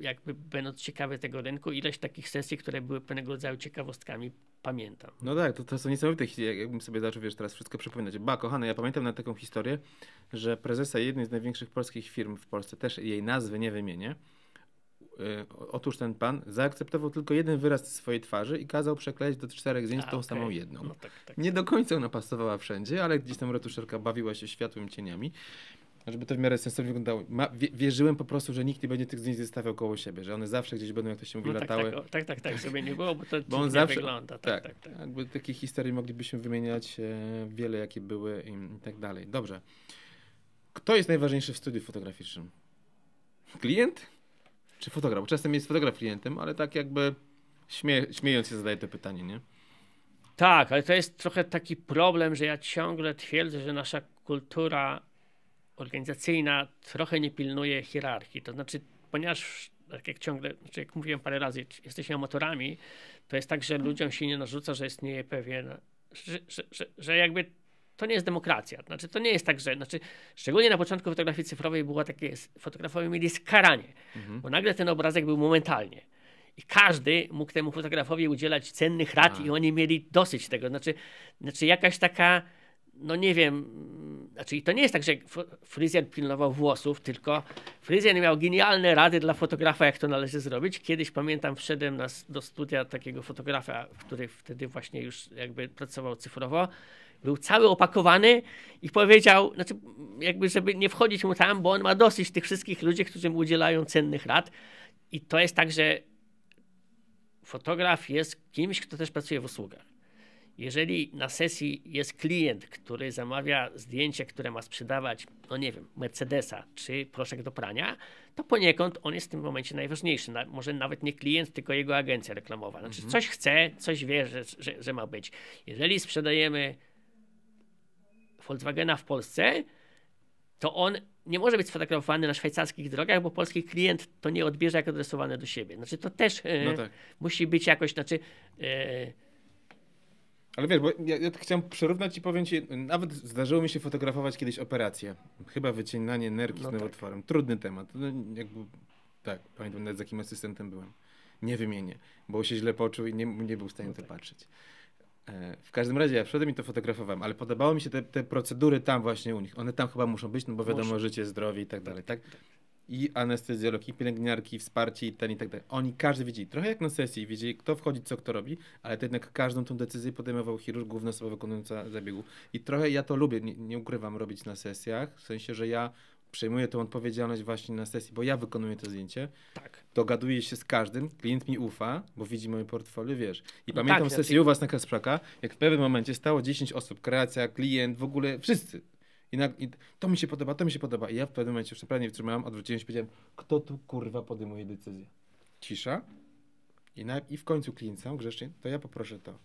jakby będąc ciekawy tego rynku, ileś takich sesji, które były pewnego rodzaju ciekawostkami, pamiętam. No tak, to, to są niesamowite historie, jakbym sobie zaczął, wiesz, teraz wszystko przypominać. Ba, kochany, ja pamiętam na taką historię, że prezesa jednej z największych polskich firm w Polsce, też jej nazwy nie wymienię, Y, otóż ten pan zaakceptował tylko jeden wyraz swojej twarzy i kazał przekleić do czterech zdjęć tą okay. samą no jedną. No tak, tak. Nie do końca ona pasowała wszędzie, ale gdzieś tam retuszerka bawiła się światłym cieniami żeby to w miarę sensownie wyglądało. Ma, wierzyłem po prostu, że nikt nie będzie tych zdjęć zestawiał koło siebie, że one zawsze gdzieś będą, jak to się mówi, no, tak, latały. Tak, tak, tak, tak, sobie nie było, bo to (laughs) bo on zawsze, wygląda. Tak, tak, tak, tak. Jakby takich historii moglibyśmy wymieniać e, wiele, jakie były i, i, tak dalej. Dobrze. Kto jest najważniejszy w studiu fotograficznym? Klient? Czy fotograf? Czasem jest fotograf klientem, ale tak jakby śmie śmiejąc się zadaje to pytanie, nie? Tak, ale to jest trochę taki problem, że ja ciągle twierdzę, że nasza kultura organizacyjna trochę nie pilnuje hierarchii. To znaczy, ponieważ tak jak ciągle, znaczy jak mówiłem parę razy, jesteśmy amatorami, to jest tak, że ludziom się nie narzuca, że jest niejepewien, że, że, że, że jakby to nie jest demokracja. Znaczy, to nie jest tak, że. Znaczy, szczególnie na początku fotografii cyfrowej było takie. Fotografowie mieli skaranie, mhm. bo nagle ten obrazek był momentalnie. I każdy mógł temu fotografowi udzielać cennych rad, A. Tak. i oni mieli dosyć tego. Znaczy, znaczy jakaś taka no nie wiem, znaczy to nie jest tak, że fryzjer pilnował włosów, tylko fryzjer miał genialne rady dla fotografa, jak to należy zrobić. Kiedyś pamiętam, wszedłem na, do studia takiego fotografa, który wtedy właśnie już jakby pracował cyfrowo był cały opakowany i powiedział, znaczy jakby, żeby nie wchodzić mu tam, bo on ma dosyć tych wszystkich ludzi, którzy mu udzielają cennych rad. I to jest tak, że fotograf jest kimś, kto też pracuje w usługach. Jeżeli na sesji jest klient, który zamawia zdjęcie, które ma sprzedawać, no nie wiem, Mercedesa czy proszek do prania, to poniekąd on jest w tym momencie najważniejszy. Na, może nawet nie klient, tylko jego agencja reklamowa. Znaczy mhm. coś chce, coś wie, że, że, że ma być. Jeżeli sprzedajemy Volkswagena w Polsce, to on nie może być sfotografowany na szwajcarskich drogach, bo polski klient to nie odbierze jak adresowane do siebie. Znaczy to też e, no tak. e, musi być jakoś, znaczy... E... ale wiesz, bo ja, ja chciałem przyrównać i powiem ci, nawet zdarzyło mi się fotografować kiedyś operację. Chyba wycinanie nerki no z tak. nowotworem. Tak. Trudny temat. No, jakby, tak, pamiętam nawet z jakim asystentem byłem. Nie wymienię, bo się źle poczuł i nie, nie był w stanie no tak. to patrzeć. E, w każdym razie ja wszedłem i to fotografowałem, ale podobało mi się te, te procedury tam właśnie u nich. One tam chyba muszą być, no bo wiadomo, życie, zdrowie i tak dalej, tak? tak? tak, tak. I anestezjolog, i pielęgniarki, wsparcie i ten i tak dalej. Oni każdy widzieli, trochę jak na sesji, widzieli kto wchodzi, co kto robi, ale to jednak każdą tą decyzję podejmował chirurg, główna osoba wykonująca zabiegu. I trochę ja to lubię, nie, nie ukrywam, robić na sesjach, w sensie, że ja przejmuję tą odpowiedzialność właśnie na sesji, bo ja wykonuję to zdjęcie. Tak. Dogaduję się z każdym, klient mi ufa, bo widzi moje portfolio, wiesz. I no pamiętam tak, sesję u was na Kasprzaka, jak w pewnym momencie stało 10 osób, kreacja, klient, w ogóle wszyscy. I, na, I, to mi się podoba, to mi się podoba. I ja w pewnym momencie już naprawdę nie wytrzymałem, odwróciłem się i powiedziałem, kto tu kurwa podejmuje decyzję? Cisza. I, na, I w końcu klient sam grzecznie, to ja poproszę to.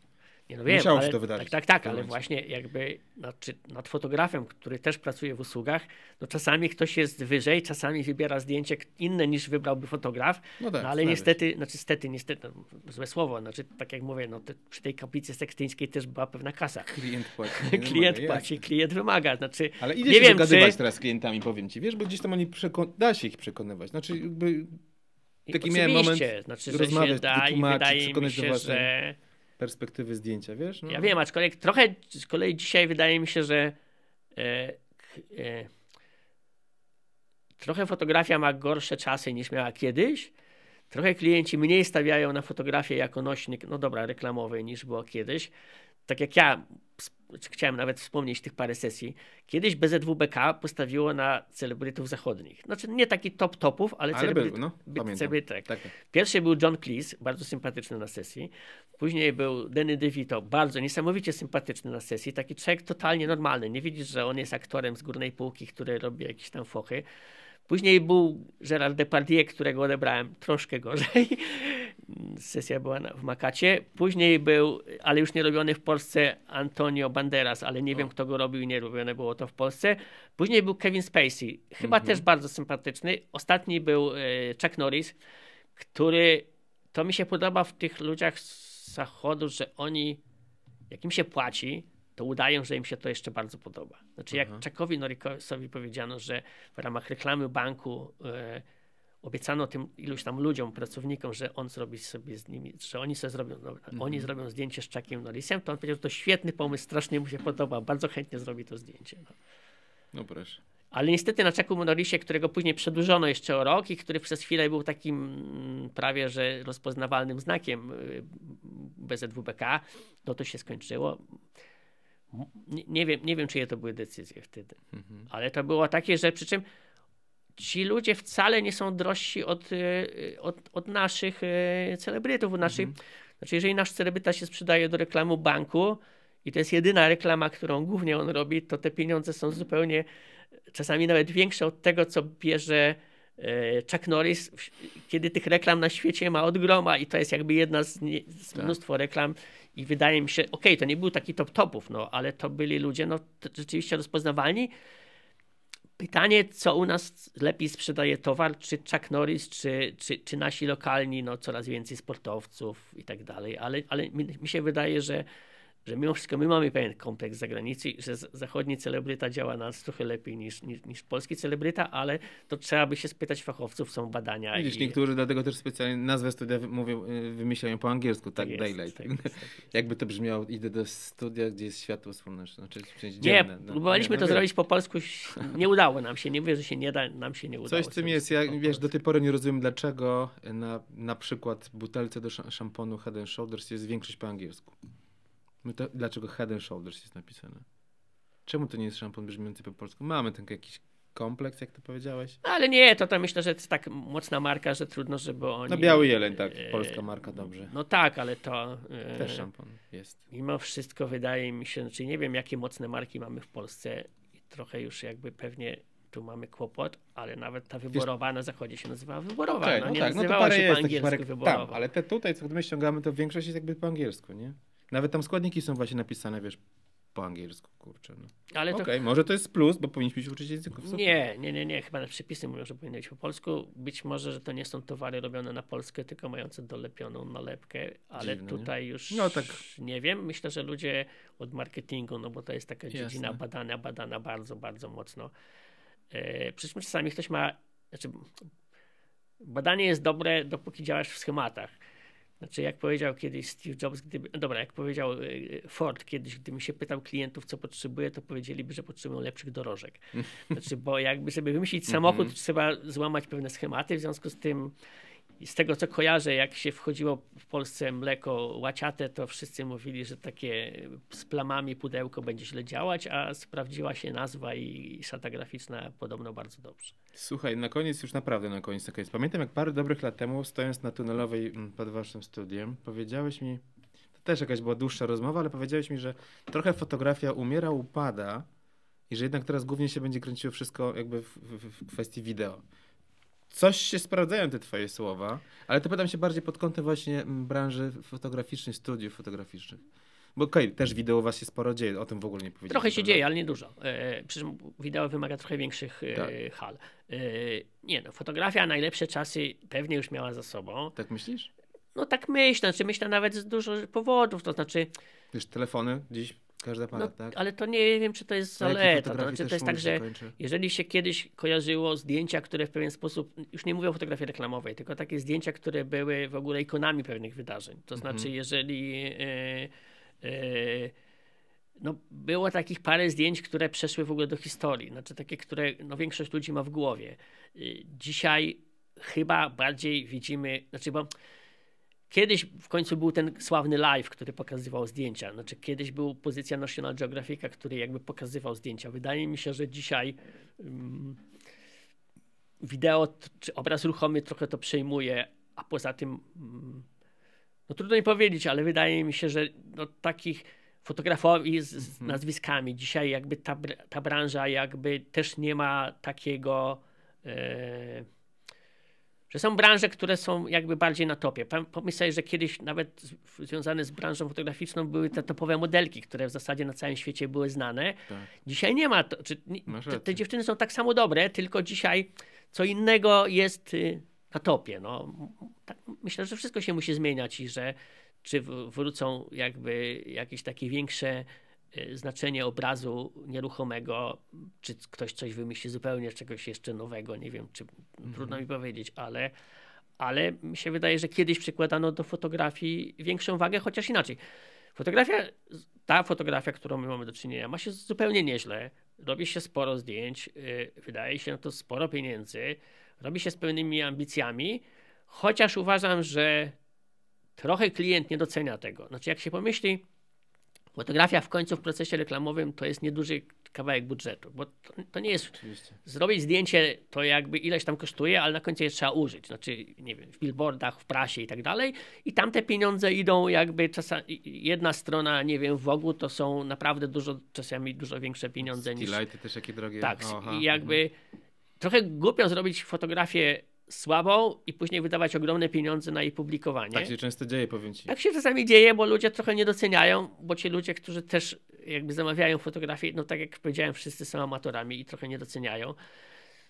Nie no wiem, Musiało ale, się to wydarzyć. Tak, tak, tak, ale właśnie jakby nad, no, nad fotografem, który też pracuje w usługach, no czasami ktoś jest wyżej, czasami wybiera zdjęcie inne niż wybrałby fotograf, no, tak, no ale niestety, się. znaczy stety, niestety, no, złe słowo, znaczy tak jak mówię, no te, przy tej kaplicy sektyńskiej też była pewna kasa. Klient płaci. (laughs) klient wymaga, płaci, jasne. klient wymaga, znaczy Ale idzie nie się wiem, dogadywać czy... teraz z klientami, powiem ci, wiesz, bo gdzieś tam oni przekon... da się ich przekonywać, znaczy jakby... Taki Oczywiście, miałem moment, znaczy, że się da i wydaje mi się, że perspektywy zdjęcia, wiesz? No. Ja wiem, aczkolwiek trochę z kolei dzisiaj wydaje mi się, że e, e, trochę fotografia ma gorsze czasy niż miała kiedyś. Trochę klienci mniej stawiają na fotografię jako nośnik, no dobra, reklamowy niż było kiedyś tak jak ja znaczy chciałem nawet wspomnieć tych parę sesji, kiedyś BZWBK postawiło na celebrytów zachodnich. Znaczy nie taki top topów, ale, ale był, no, celebryt, tak. tak. Pierwszy był John Cleese, bardzo sympatyczny na sesji. Później był Danny DeVito, bardzo niesamowicie sympatyczny na sesji. Taki człowiek totalnie normalny. Nie widzisz, że on jest aktorem z górnej półki, który robi jakieś tam fochy. Później był Gerard Depardieu, którego odebrałem troszkę gorzej. Sesja była w Makacie. Później był, ale już nie robiony w Polsce, Antonio Banderas, ale nie o. No. wiem kto go robił i nie robione było to w Polsce. Później był Kevin Spacey, chyba mhm. też bardzo sympatyczny. Ostatni był e, Chuck Norris, który to mi się podoba w tych ludziach z zachodu, że oni, jak im się płaci, to udają, że im się to jeszcze bardzo podoba. Znaczy, jak Czakowi Norikosowi powiedziano, że w ramach reklamy banku e, obiecano tym iluś tam ludziom, pracownikom, że on zrobi sobie z nimi, że oni sobie zrobią, no, mhm. oni zrobią zdjęcie z Czakiem Norrisem, to on powiedział, że to świetny pomysł, strasznie mu się podoba, bardzo chętnie zrobi to zdjęcie. No, no proszę. Ale niestety na Czaku Norrisie, którego później przedłużono jeszcze o rok i który przez chwilę był takim mm, prawie, że rozpoznawalnym znakiem y, BZWBK, no to się skończyło. Nie, wiem, nie wiem, czyje to były decyzje wtedy, mhm. ale to było takie, że przy czym ci ludzie wcale nie są drożsi od, e, od, od naszych e, celebrytów. naszych, mhm. Znaczy, jeżeli nasz celebryta się sprzedaje do reklamu banku i to jest jedyna reklama, którą głównie on robi, to te pieniądze są zupełnie, czasami nawet większe od tego, co bierze E, Chuck Norris, kiedy tych reklam na świecie ma od groma i to jest jakby jedna z, nie, z tak. mnóstwo tak. reklam i wydaje mi się, okej, okay, to nie był taki top topów, no, ale to byli ludzie no, rzeczywiście rozpoznawalni. Pytanie, co u nas lepiej sprzedaje towar, czy Chuck Norris, czy, czy, czy nasi lokalni, no, coraz więcej sportowców i tak dalej, ale, ale mi, mi się wydaje, że że mimo wszystko my mamy pewien kompleks zagranicy, że zachodni celebryta działa na nas trochę lepiej niż, niż, niż polski celebryta, ale to trzeba by się spytać fachowców, są badania. Widzisz, i... niektórzy dlatego też specjalnie nazwę studia mówią, y, wymyślają po angielsku, tak, jest, daylight. Tak, tak (laughs) Jakby to brzmiało, idę do studia, gdzie jest światło słoneczne, znaczy część dzienne. Nie, no. próbowaliśmy no, to no, zrobić po polsku, nie udało nam się, nie mówię, że się nie da, nam się nie udało. Coś tym jest, ja wiesz, do tej pory nie rozumiem dlaczego na, na przykład butelce do szamponu Head Shoulders jest większość po angielsku to, dlaczego Head and Shoulders jest napisane? Czemu to nie jest szampon brzmiący po polsku? Mamy ten jakiś kompleks, jak to powiedziałeś. Ale nie, to tam myślę, że to jest tak mocna marka, że trudno, żeby oni... No Biały Jeleń, tak, e, polska marka, dobrze. No tak, ale to... E, Też szampon jest. Mimo wszystko wydaje mi się, znaczy nie wiem, jakie mocne marki mamy w Polsce i trochę już jakby pewnie tu mamy kłopot, ale nawet ta wyborowa Wiesz... na zachodzie się nazywała wyborowa, okay, no, no nie tak, nazywała no to się jest, po angielsku marek, wyborowa. Tam, ale te tutaj, co my ściągamy, to większość jest jakby po angielsku, nie? Nawet tam składniki są właśnie napisane, wiesz, po angielsku, kurczę. No. Ale to... Okej, okay, może to jest plus, bo powinniśmy się uczyć języków. Super. Nie, nie, nie, nie, chyba na przepisy mówią, że powinno być po polsku. Być może, że to nie są towary robione na Polskę, tylko mające dolepioną nalepkę, ale Dziwne, tutaj nie? już no, tak. nie wiem. Myślę, że ludzie od marketingu, no bo to jest taka dziedzina Jasne. badana, badana bardzo, bardzo mocno. Yy, e, przecież czasami ktoś ma, znaczy badanie jest dobre, dopóki działasz w schematach znaczy, jak powiedział kiedyś Steve Jobs, gdyby, dobra, jak powiedział e, Ford kiedyś, gdybym się pytał klientów, co potrzebuje, to powiedzieliby, że potrzebują lepszych dorożek. Znaczy, bo jakby, żeby wymyślić samochód, mhm. trzeba złamać pewne schematy, w związku z tym z tego co kojarzę, jak się wchodziło w Polsce mleko łaciate, to wszyscy mówili, że takie z plamami pudełko będzie źle działać, a sprawdziła się nazwa i szata graficzna podobno bardzo dobrze. Słuchaj, na koniec, już naprawdę na koniec, na koniec. Pamiętam jak parę dobrych lat temu, stojąc na tunelowej mm, pod waszym studiem, powiedziałeś mi, to też jakaś była dłuższa rozmowa, ale powiedziałeś mi, że trochę fotografia umiera, upada i że jednak teraz głównie się będzie kręciło wszystko jakby w, w, w kwestii wideo coś się sprawdzają te twoje słowa, ale to pytam się bardziej pod kątem właśnie mm, branży fotograficznej, studiów fotograficznych. Bo okej, okay, też wideo się sporo dzieje, o tym w ogóle nie powiedziałem. Trochę się prawda? dzieje, ale nie dużo. E, e przecież wideo wymaga trochę większych e, tak. e, hal. E, nie no, fotografia najlepsze czasy pewnie już miała za sobą. Tak myślisz? No tak myślę, znaczy myślę nawet z dużo powodów, to znaczy... Wiesz, telefony dziś każda para, no, tak? Ale to nie wiem, czy to jest zaleta. To, znaczy, to jest tak, że jeżeli się kiedyś kojarzyło zdjęcia, które w pewien sposób, już nie mówię o fotografii reklamowej, tylko takie zdjęcia, które były w ogóle ikonami pewnych wydarzeń. To mhm. znaczy, jeżeli... Yy, Yy, no, było takich parę zdjęć, które przeszły w ogóle do historii, znaczy takie, które no, większość ludzi ma w głowie. Yy, dzisiaj chyba bardziej widzimy, znaczy bo kiedyś w końcu był ten sławny live, który pokazywał zdjęcia, znaczy kiedyś był pozycja National Geographic, który jakby pokazywał zdjęcia. Wydaje mi się, że dzisiaj um, wideo czy obraz ruchomy trochę to przejmuje, a poza tym um, no trudno mi powiedzieć, ale wydaje mi się, że no, takich fotografów z, z mhm. nazwiskami dzisiaj jakby ta, ta branża jakby też nie ma takiego... E, że są branże, które są jakby bardziej na topie. Pomyślaj, że kiedyś nawet związane z branżą fotograficzną były te topowe modelki, które w zasadzie na całym świecie były znane. Tak. Dzisiaj nie ma. To, czy, te, te, dziewczyny są tak samo dobre, tylko dzisiaj co innego jest y, na topie. No, tak, myślę, że wszystko się musi zmieniać i że czy wrócą jakby jakieś takie większe y, znaczenie obrazu nieruchomego, czy ktoś coś wymyśli zupełnie czegoś jeszcze nowego, nie wiem, czy mhm. trudno mi powiedzieć, ale, ale mi się wydaje, że kiedyś przykładano do fotografii większą wagę, chociaż inaczej. Fotografia, ta fotografia, którą my mamy do czynienia, ma się zupełnie nieźle. Robi się sporo zdjęć, y, wydaje się na to sporo pieniędzy robi się z pewnymi ambicjami, chociaż uważam, że trochę klient nie docenia tego. Znaczy, jak się pomyśli, fotografia w końcu w procesie reklamowym to jest nieduży kawałek budżetu, bo to, to nie jest. Oczywiście. Zrobić zdjęcie to jakby ileś tam kosztuje, ale na końcu je trzeba użyć. Znaczy, nie wiem, w billboardach, w prasie i tak dalej. I tam te pieniądze idą jakby czasami. Jedna strona, nie wiem, w ogóle to są naprawdę dużo, czasami dużo większe pieniądze Stilighty niż. też jakie drogie. Tak, Oha. i jakby. Mhm trochę głupio zrobić fotografię słabą i później wydawać ogromne pieniądze na jej publikowanie. Tak się często dzieje, powiem ci. Tak się czasami dzieje, bo ludzie trochę nie doceniają, bo ci ludzie, którzy też jakby zamawiają fotografię, no tak jak powiedziałem, wszyscy są amatorami i trochę nie doceniają.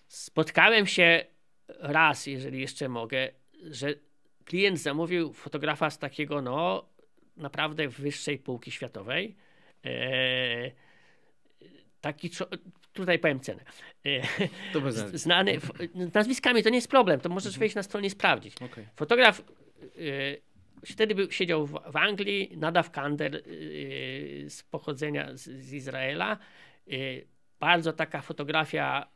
Spotkałem się raz, jeżeli jeszcze mogę, że klient zamówił fotografa z takiego, no naprawdę wyższej półki światowej. Eee, taki tutaj powiem cenę. E, znany, nazwiskami to nie jest problem, to możesz mhm. wejść na stronę i sprawdzić. Okay. Fotograf e, wtedy był, siedział w, w Anglii, Nadaw Kander e, z pochodzenia z, z Izraela. Bardzo taka fotografia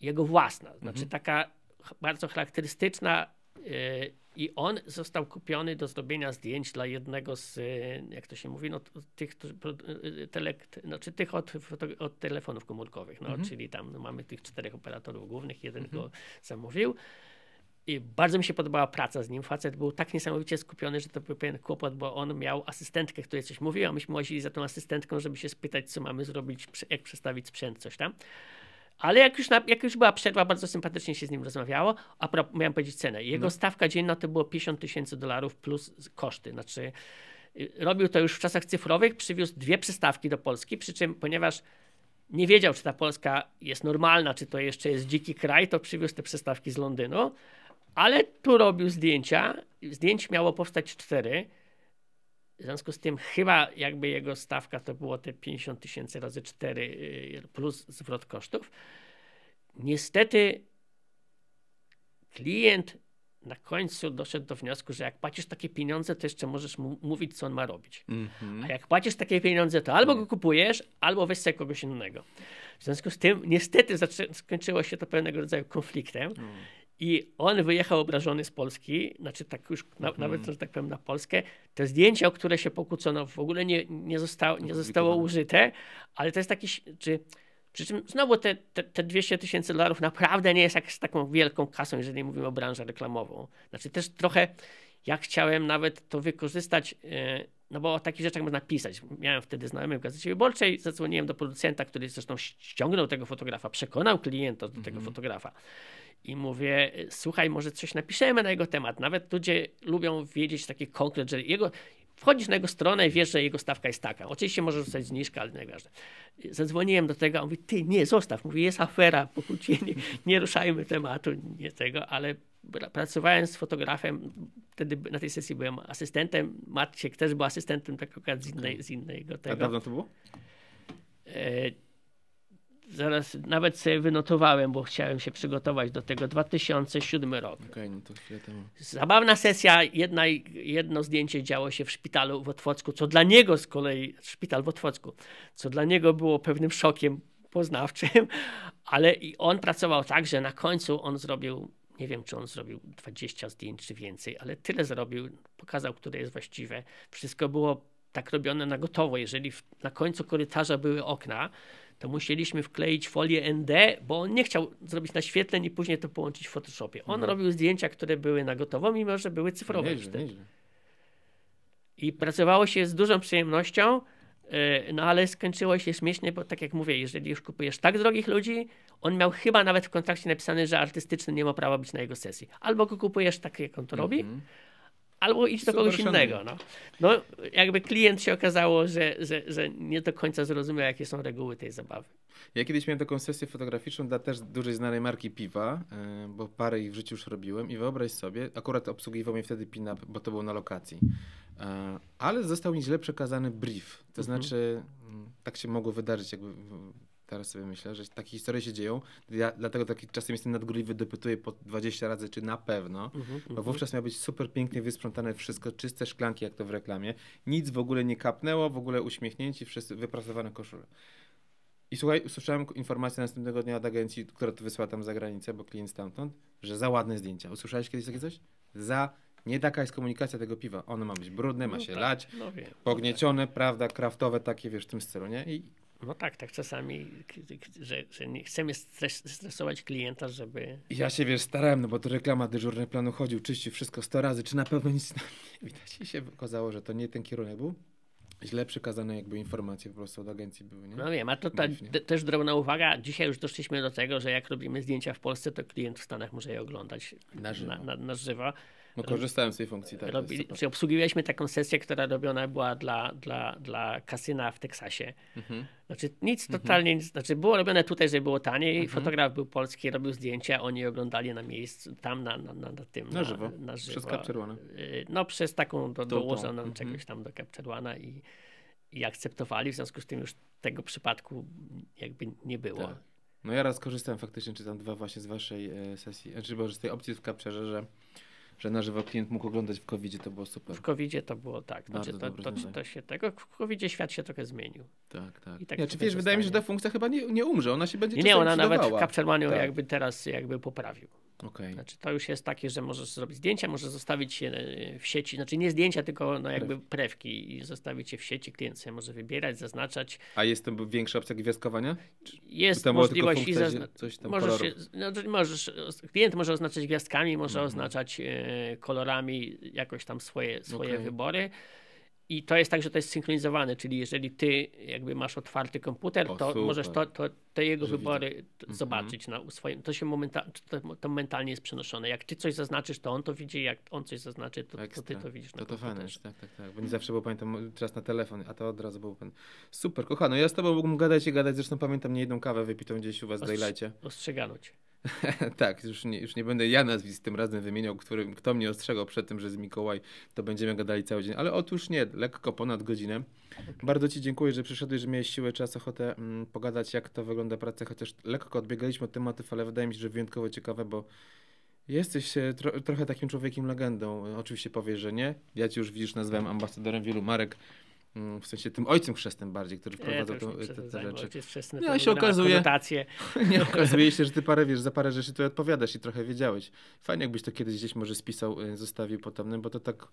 jego własna, znaczy mhm. taka bardzo charakterystyczna i on został kupiony do zrobienia zdjęć dla jednego z, y, jak to się mówi, no, tych, y, y, tele, znaczy tych od, od telefonów komórkowych. No, mhm. Czyli tam no, mamy tych czterech operatorów głównych, jeden mhm. go zamówił. I bardzo mi się podobała praca z nim. Facet był tak niesamowicie skupiony, że to był pewien kłopot, bo on miał asystentkę, której coś mówiła. Myśmy łazili za tą asystentką, żeby się spytać, co mamy zrobić, jak przestawić sprzęt, coś tam. Ale jak już, na, jak już była przerwa, bardzo sympatycznie się z nim rozmawiało. A pro, miałem powiedzieć cenę. Jego no. stawka dzienna to było 50 tysięcy dolarów plus koszty. Znaczy, y, robił to już w czasach cyfrowych, przywiózł dwie przystawki do Polski, przy czym, ponieważ nie wiedział, czy ta Polska jest normalna, czy to jeszcze jest dziki kraj, to przywiózł te przystawki z Londynu. Ale tu robił zdjęcia. Zdjęć miało powstać cztery. W związku z tym chyba jakby jego stawka to było te 50 tysięcy razy 4 y, plus zwrot kosztów. Niestety klient na końcu doszedł do wniosku, że jak płacisz takie pieniądze, to jeszcze możesz mówić, co on ma robić. Mm -hmm. A jak płacisz takie pieniądze, to albo go mhm. kupujesz, albo weź sobie kogoś innego. W związku z tym niestety skończyło się to pewnego rodzaju konfliktem. Mm. I on wyjechał obrażony z Polski, znaczy tak już na, mhm. nawet, że tak powiem, na Polskę. Te zdjęcia, o które się pokłócono, w ogóle nie, nie, zostało, nie zostało użyte, ale to jest taki, czy, przy czym znowu te, te, te 200 tysięcy dolarów naprawdę nie jest jak z taką wielką kasą, jeżeli mówimy o branży reklamową. Znaczy też trochę ja chciałem nawet to wykorzystać e, no bo o takich rzeczach można pisać. Miałem wtedy znajomych w Gazecie Wyborczej, zadzwoniłem do producenta, który zresztą ściągnął tego fotografa, przekonał klienta do tego mhm. fotografa. I mówię, słuchaj, może coś napiszemy na jego temat. Nawet ludzie lubią wiedzieć taki konkret, że jego, wchodzisz na jego stronę i wiesz, że jego stawka jest taka. Oczywiście może zostać zniżkę, ale najważniejsze. Zadzwoniłem do tego, a on mówi, ty nie, zostaw. Mówi, jest afera, (laughs) pokłócenie, nie ruszajmy tematu, nie tego, ale pracowałem z fotografem, wtedy na tej sesji byłem asystentem, Maciek też był asystentem, tak akurat z, innej, z innego tego. A dawno to było? E, zaraz nawet sobie wynotowałem, bo chciałem się przygotować do tego. 2007 rok. Okay, no to temu. Zabawna sesja. Jedna, jedno zdjęcie działo się w szpitalu w Otwocku, co dla niego z kolei, szpital w Otwocku, co dla niego było pewnym szokiem poznawczym, (laughs) ale i on pracował tak, że na końcu on zrobił nie wiem, czy on zrobił 20 zdjęć czy więcej, ale tyle zrobił, pokazał, które jest właściwe. Wszystko było tak robione na gotowo. Jeżeli w, na końcu korytarza były okna, to musieliśmy wkleić folię ND, bo on nie chciał zrobić naświetleń i później to połączyć w Photoshopie. On mhm. robił zdjęcia, które były na gotowo, mimo że były cyfrowe. Nieźle, I pracowało się z dużą przyjemnością E, no ale skończyło się śmiesznie, bo tak jak mówię, jeżeli już kupujesz tak drogich ludzi, on miał chyba nawet w kontrakcie napisane, że artystyczny nie ma prawa być na jego sesji. Albo go kupujesz tak, jak on to robi, mm -hmm. albo idź do kogoś innego. No. no jakby klient się okazało, że, że, że nie do końca zrozumiał, jakie są reguły tej zabawy. Ja kiedyś miałem taką sesję fotograficzną dla też dużej znanej marki piwa, e, bo parę ich w życiu już robiłem i wyobraź sobie, akurat obsługiwał mnie wtedy pin-up, bo to było na lokacji. E, ale został mi źle przekazany brief. To mhm. znaczy, mm, tak się mogło wydarzyć, jakby teraz sobie myślę, że takie historie się dzieją. Ja, dlatego taki czasem jestem nadgorliwy, dopytuję po 20 razy, czy na pewno, mhm, bo mhm. wówczas miało być super pięknie wysprzątane wszystko, czyste szklanki, jak to w reklamie. Nic w ogóle nie kapnęło, w ogóle uśmiechnięci, wszyscy wyprasowane koszule. I słuchaj, usłyszałem informację następnego dnia od agencji, która to wysłała tam za granicę, bo klient stamtąd, że za ładne zdjęcia. Usłyszałeś kiedyś takie coś? Za nie taka jest komunikacja tego piwa. Ono ma być brudne, ma no się tak, lać, no wiem, no pogniecione, tak. prawda, kraftowe, takie wiesz, w tym stylu, nie? I... No tak, tak czasami, że, że nie chcemy stresować klienta, żeby... Ja się wiesz, starałem, no bo to reklama dyżurny planu chodził, czyścił wszystko 100 razy, czy na pewno nic tam nie widać. I się okazało, że to nie ten kierunek był źle przekazane jakby informacje po prostu od agencji były, nie? No wiem, a to ta, też drobna uwaga, dzisiaj już doszliśmy do tego, że jak robimy zdjęcia w Polsce, to klient w Stanach może je oglądać na żywo. Na, na, na żywo. No korzystałem z tej funkcji, tak. Robili, czyli obsługiwaliśmy taką sesję, która robiona była dla, dla, dla kasyna w Teksasie. Mhm. Znaczy nic mhm. totalnie, mhm. znaczy było robione tutaj, żeby było taniej, mhm. fotograf był polski, robił zdjęcia, oni oglądali na miejscu, tam na, na, na, na tym. Na żywo, na, na żywo. przez Capture One. Y, no przez taką do, dołożoną mhm. czegoś tam do Capture One i, i akceptowali, w związku z tym już tego przypadku jakby nie było. Tak. No ja raz korzystałem faktycznie, czy tam dwa właśnie z waszej e, sesji, znaczy bo z tej opcji w Capture, że że na żywo klient mógł oglądać w covid to było super. W covid to było tak. Znaczy, to, to, to, to, się tego, w covid świat się trochę zmienił. Tak, tak. I tak czy wiesz, wydaje mi się, że ta funkcja chyba nie, nie umrze, ona się będzie Nie, nie ona nawet w Capture tak. jakby teraz jakby poprawił. Okay. Znaczy to już jest takie, że możesz zrobić zdjęcia, możesz zostawić je w sieci, znaczy nie zdjęcia, tylko no jakby prewki i zostawić je w sieci, klient sobie może wybierać, zaznaczać. A jest to większa opcja gwiazdkowania? jest tam możliwość i zaznaczać. się, no, klient może oznaczać gwiazdkami, może mhm. oznaczać e, kolorami jakoś tam swoje, swoje okay. wybory. I to jest tak, że to jest synchronizowane, czyli jeżeli ty jakby masz otwarty komputer, o, to super. możesz to, to, te jego że wybory widzę. Mhm. zobaczyć mm -hmm. na swoim. To się momentalnie, to, to, mentalnie jest przenoszone. Jak ty coś zaznaczysz, to on to widzi, jak on coś zaznaczy, to, to ty to widzisz. To to fajne, tak, tak, tak. Bo nie zawsze było, pamiętam, czas na telefon, a to od razu był pan. Super, kochano, ja z tobą mógłbym gadać i gadać, zresztą pamiętam nie jedną kawę wypitą gdzieś u was w Ostrz- Daylightie. Ostrzegano cię. (laughs) tak, już nie, już nie będę ja nazwisk tym razem wymieniał, którym, kto mnie ostrzegał przed tym, że z Mikołaj to będziemy gadali cały dzień, ale otóż nie, lekko ponad godzinę. Okay. Tak. Bardzo Ci dziękuję, że przyszedłeś, że miałeś siłę, czas, ochotę mm, pogadać, jak to wygląda praca, chociaż lekko odbiegaliśmy od tematów, ale wydaje mi się, że wyjątkowo ciekawe, bo Jesteś e, tro trochę takim człowiekiem legendą. E, oczywiście powiesz, że nie. Ja Ci już widzisz, nazwałem ambasadorem wielu marek. Mm, w sensie tym ojcem chrzestnym bardziej, który wprowadza nie, to te, te rzeczy. Chrzestny, no i się okazuje, (laughs) nie okazuje się, że ty parę, wiesz, za parę rzeczy tu odpowiadasz i trochę wiedziałeś. Fajnie jakbyś to kiedyś gdzieś może spisał, y, zostawił potomnym, bo to tak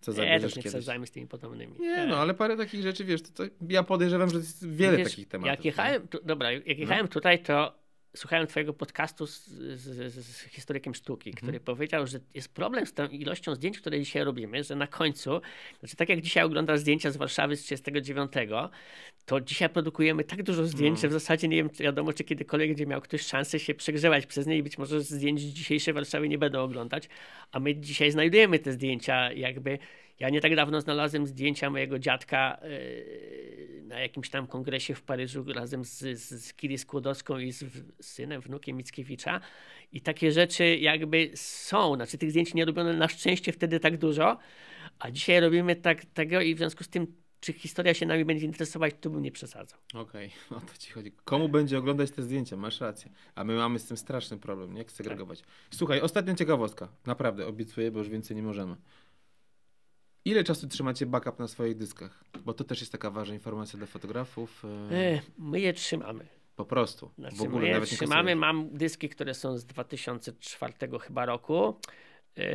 co zabierzesz nie, też nie kiedyś. z tymi podobnymi. Nie, no ale parę takich rzeczy, wiesz, to, to ja podejrzewam, że jest wiele wiesz, takich tematów. Jak jechałem, tu, dobra, jak no. jechałem no. tutaj, to słuchałem twojego podcastu z, z, z historykiem sztuki, mhm. który powiedział, że jest problem z tą ilością zdjęć, które dzisiaj robimy, że na końcu, znaczy tak jak dzisiaj oglądasz zdjęcia z Warszawy z 39, to dzisiaj produkujemy tak dużo zdjęć, że w mm. zasadzie nie wiem, czy wiadomo, czy kiedykolwiek będzie miał ktoś szansę się przegrzewać przez nie i być może zdjęć dzisiejszej Warszawy nie będą oglądać, a my dzisiaj znajdujemy te zdjęcia jakby ja nie tak dawno znalazłem zdjęcia mojego dziadka e, na jakimś tam kongresie w Paryżu razem z, z, z Kiri Skłodowską i z, z synem, wnukiem Mickiewicza. I takie rzeczy jakby są. Znaczy tych zdjęć nie robiono na szczęście wtedy tak dużo, a dzisiaj robimy tak, tego i w związku z tym czy historia się nami będzie interesować, tu bym nie przesadzał. Okej, okay. (laughs) o to ci chodzi. Komu będzie oglądać te zdjęcia? Masz rację. A my mamy z tym straszny problem, jak segregować. Tak. Słuchaj, ostatnia ciekawostka. Naprawdę, obiecuję, bo już więcej nie możemy. Ile czasu trzymacie backup na swoich dyskach? Bo to też jest taka ważna informacja dla fotografów. Yy, my je trzymamy. Po prostu. Znaczy, w ogóle nawet nie trzymamy. Mam dyski, które są z 2004 chyba roku. E,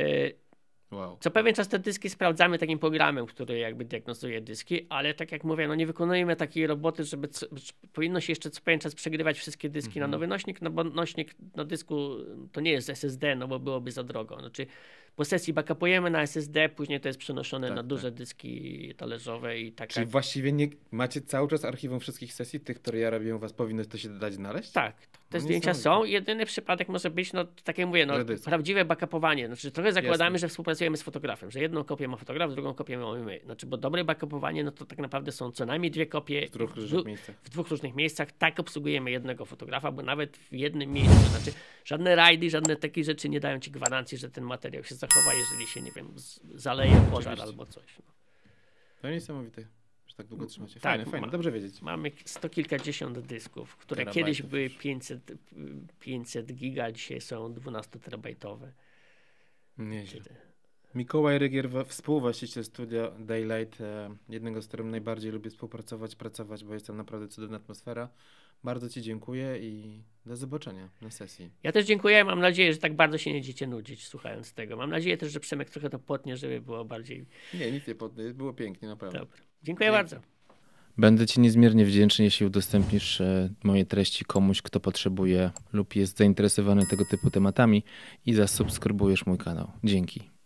wow. Co pewien czas te dyski sprawdzamy takim programem, który jakby diagnozuje dyski, ale tak jak mówię, no nie wykonujemy takiej roboty, żeby co, powinno się jeszcze co pewien czas przegrywać wszystkie dyski mm -hmm. na mhm. nowy nośnik, no bo nośnik na dysku to nie jest SSD, no bo byłoby za drogo. Znaczy po sesji backupujemy na SSD, później to jest przenoszone tak, na duże tak. dyski talerzowe i tak. Czyli właściwie nie, macie cały czas archiwum wszystkich sesji, tych, które ja u was, powinno to się dać znaleźć? Tak, te no zdjęcia są. Jedyny przypadek może być, no tak jak mówię, no, prawdziwe backupowanie. Znaczy trochę zakładamy, że współpracujemy z fotografem, że jedną kopię ma fotograf, drugą kopię mamy my. Znaczy, bo dobre backupowanie, no to tak naprawdę są co najmniej dwie kopie w dwóch różnych, w, miejscach. W dwóch różnych miejscach. Tak obsługujemy jednego fotografa, bo nawet w jednym miejscu, znaczy żadne rajdy, żadne takie rzeczy nie dają ci gwarancji, że ten materiał się zachowa, jeżeli się, nie wiem, zaleje pożar albo coś. No. To niesamowite, że tak długo trzymacie. Tak, fajne, tak, fajne, ma, dobrze wiedzieć. Mamy sto kilkadziesiąt dysków, które kiedyś były 500, 500 giga, dzisiaj są 12-terabajtowe. Nieźle. Mikołaj Rygier, współwłaściciel studia Daylight, e, jednego z którym najbardziej lubię współpracować, pracować, bo jest tam naprawdę cudowna atmosfera. Bardzo Ci dziękuję i do zobaczenia na sesji. Ja też dziękuję. Mam nadzieję, że tak bardzo się nie będziecie nudzić słuchając tego. Mam nadzieję też, że Przemek trochę to potnie, żeby było bardziej. Nie, nic nie potnie. Było pięknie, naprawdę. Dobra. Dziękuję Dzięki. bardzo. Będę Ci niezmiernie wdzięczny, jeśli udostępnisz e, moje treści komuś, kto potrzebuje lub jest zainteresowany tego typu tematami i zasubskrybujesz mój kanał. Dzięki.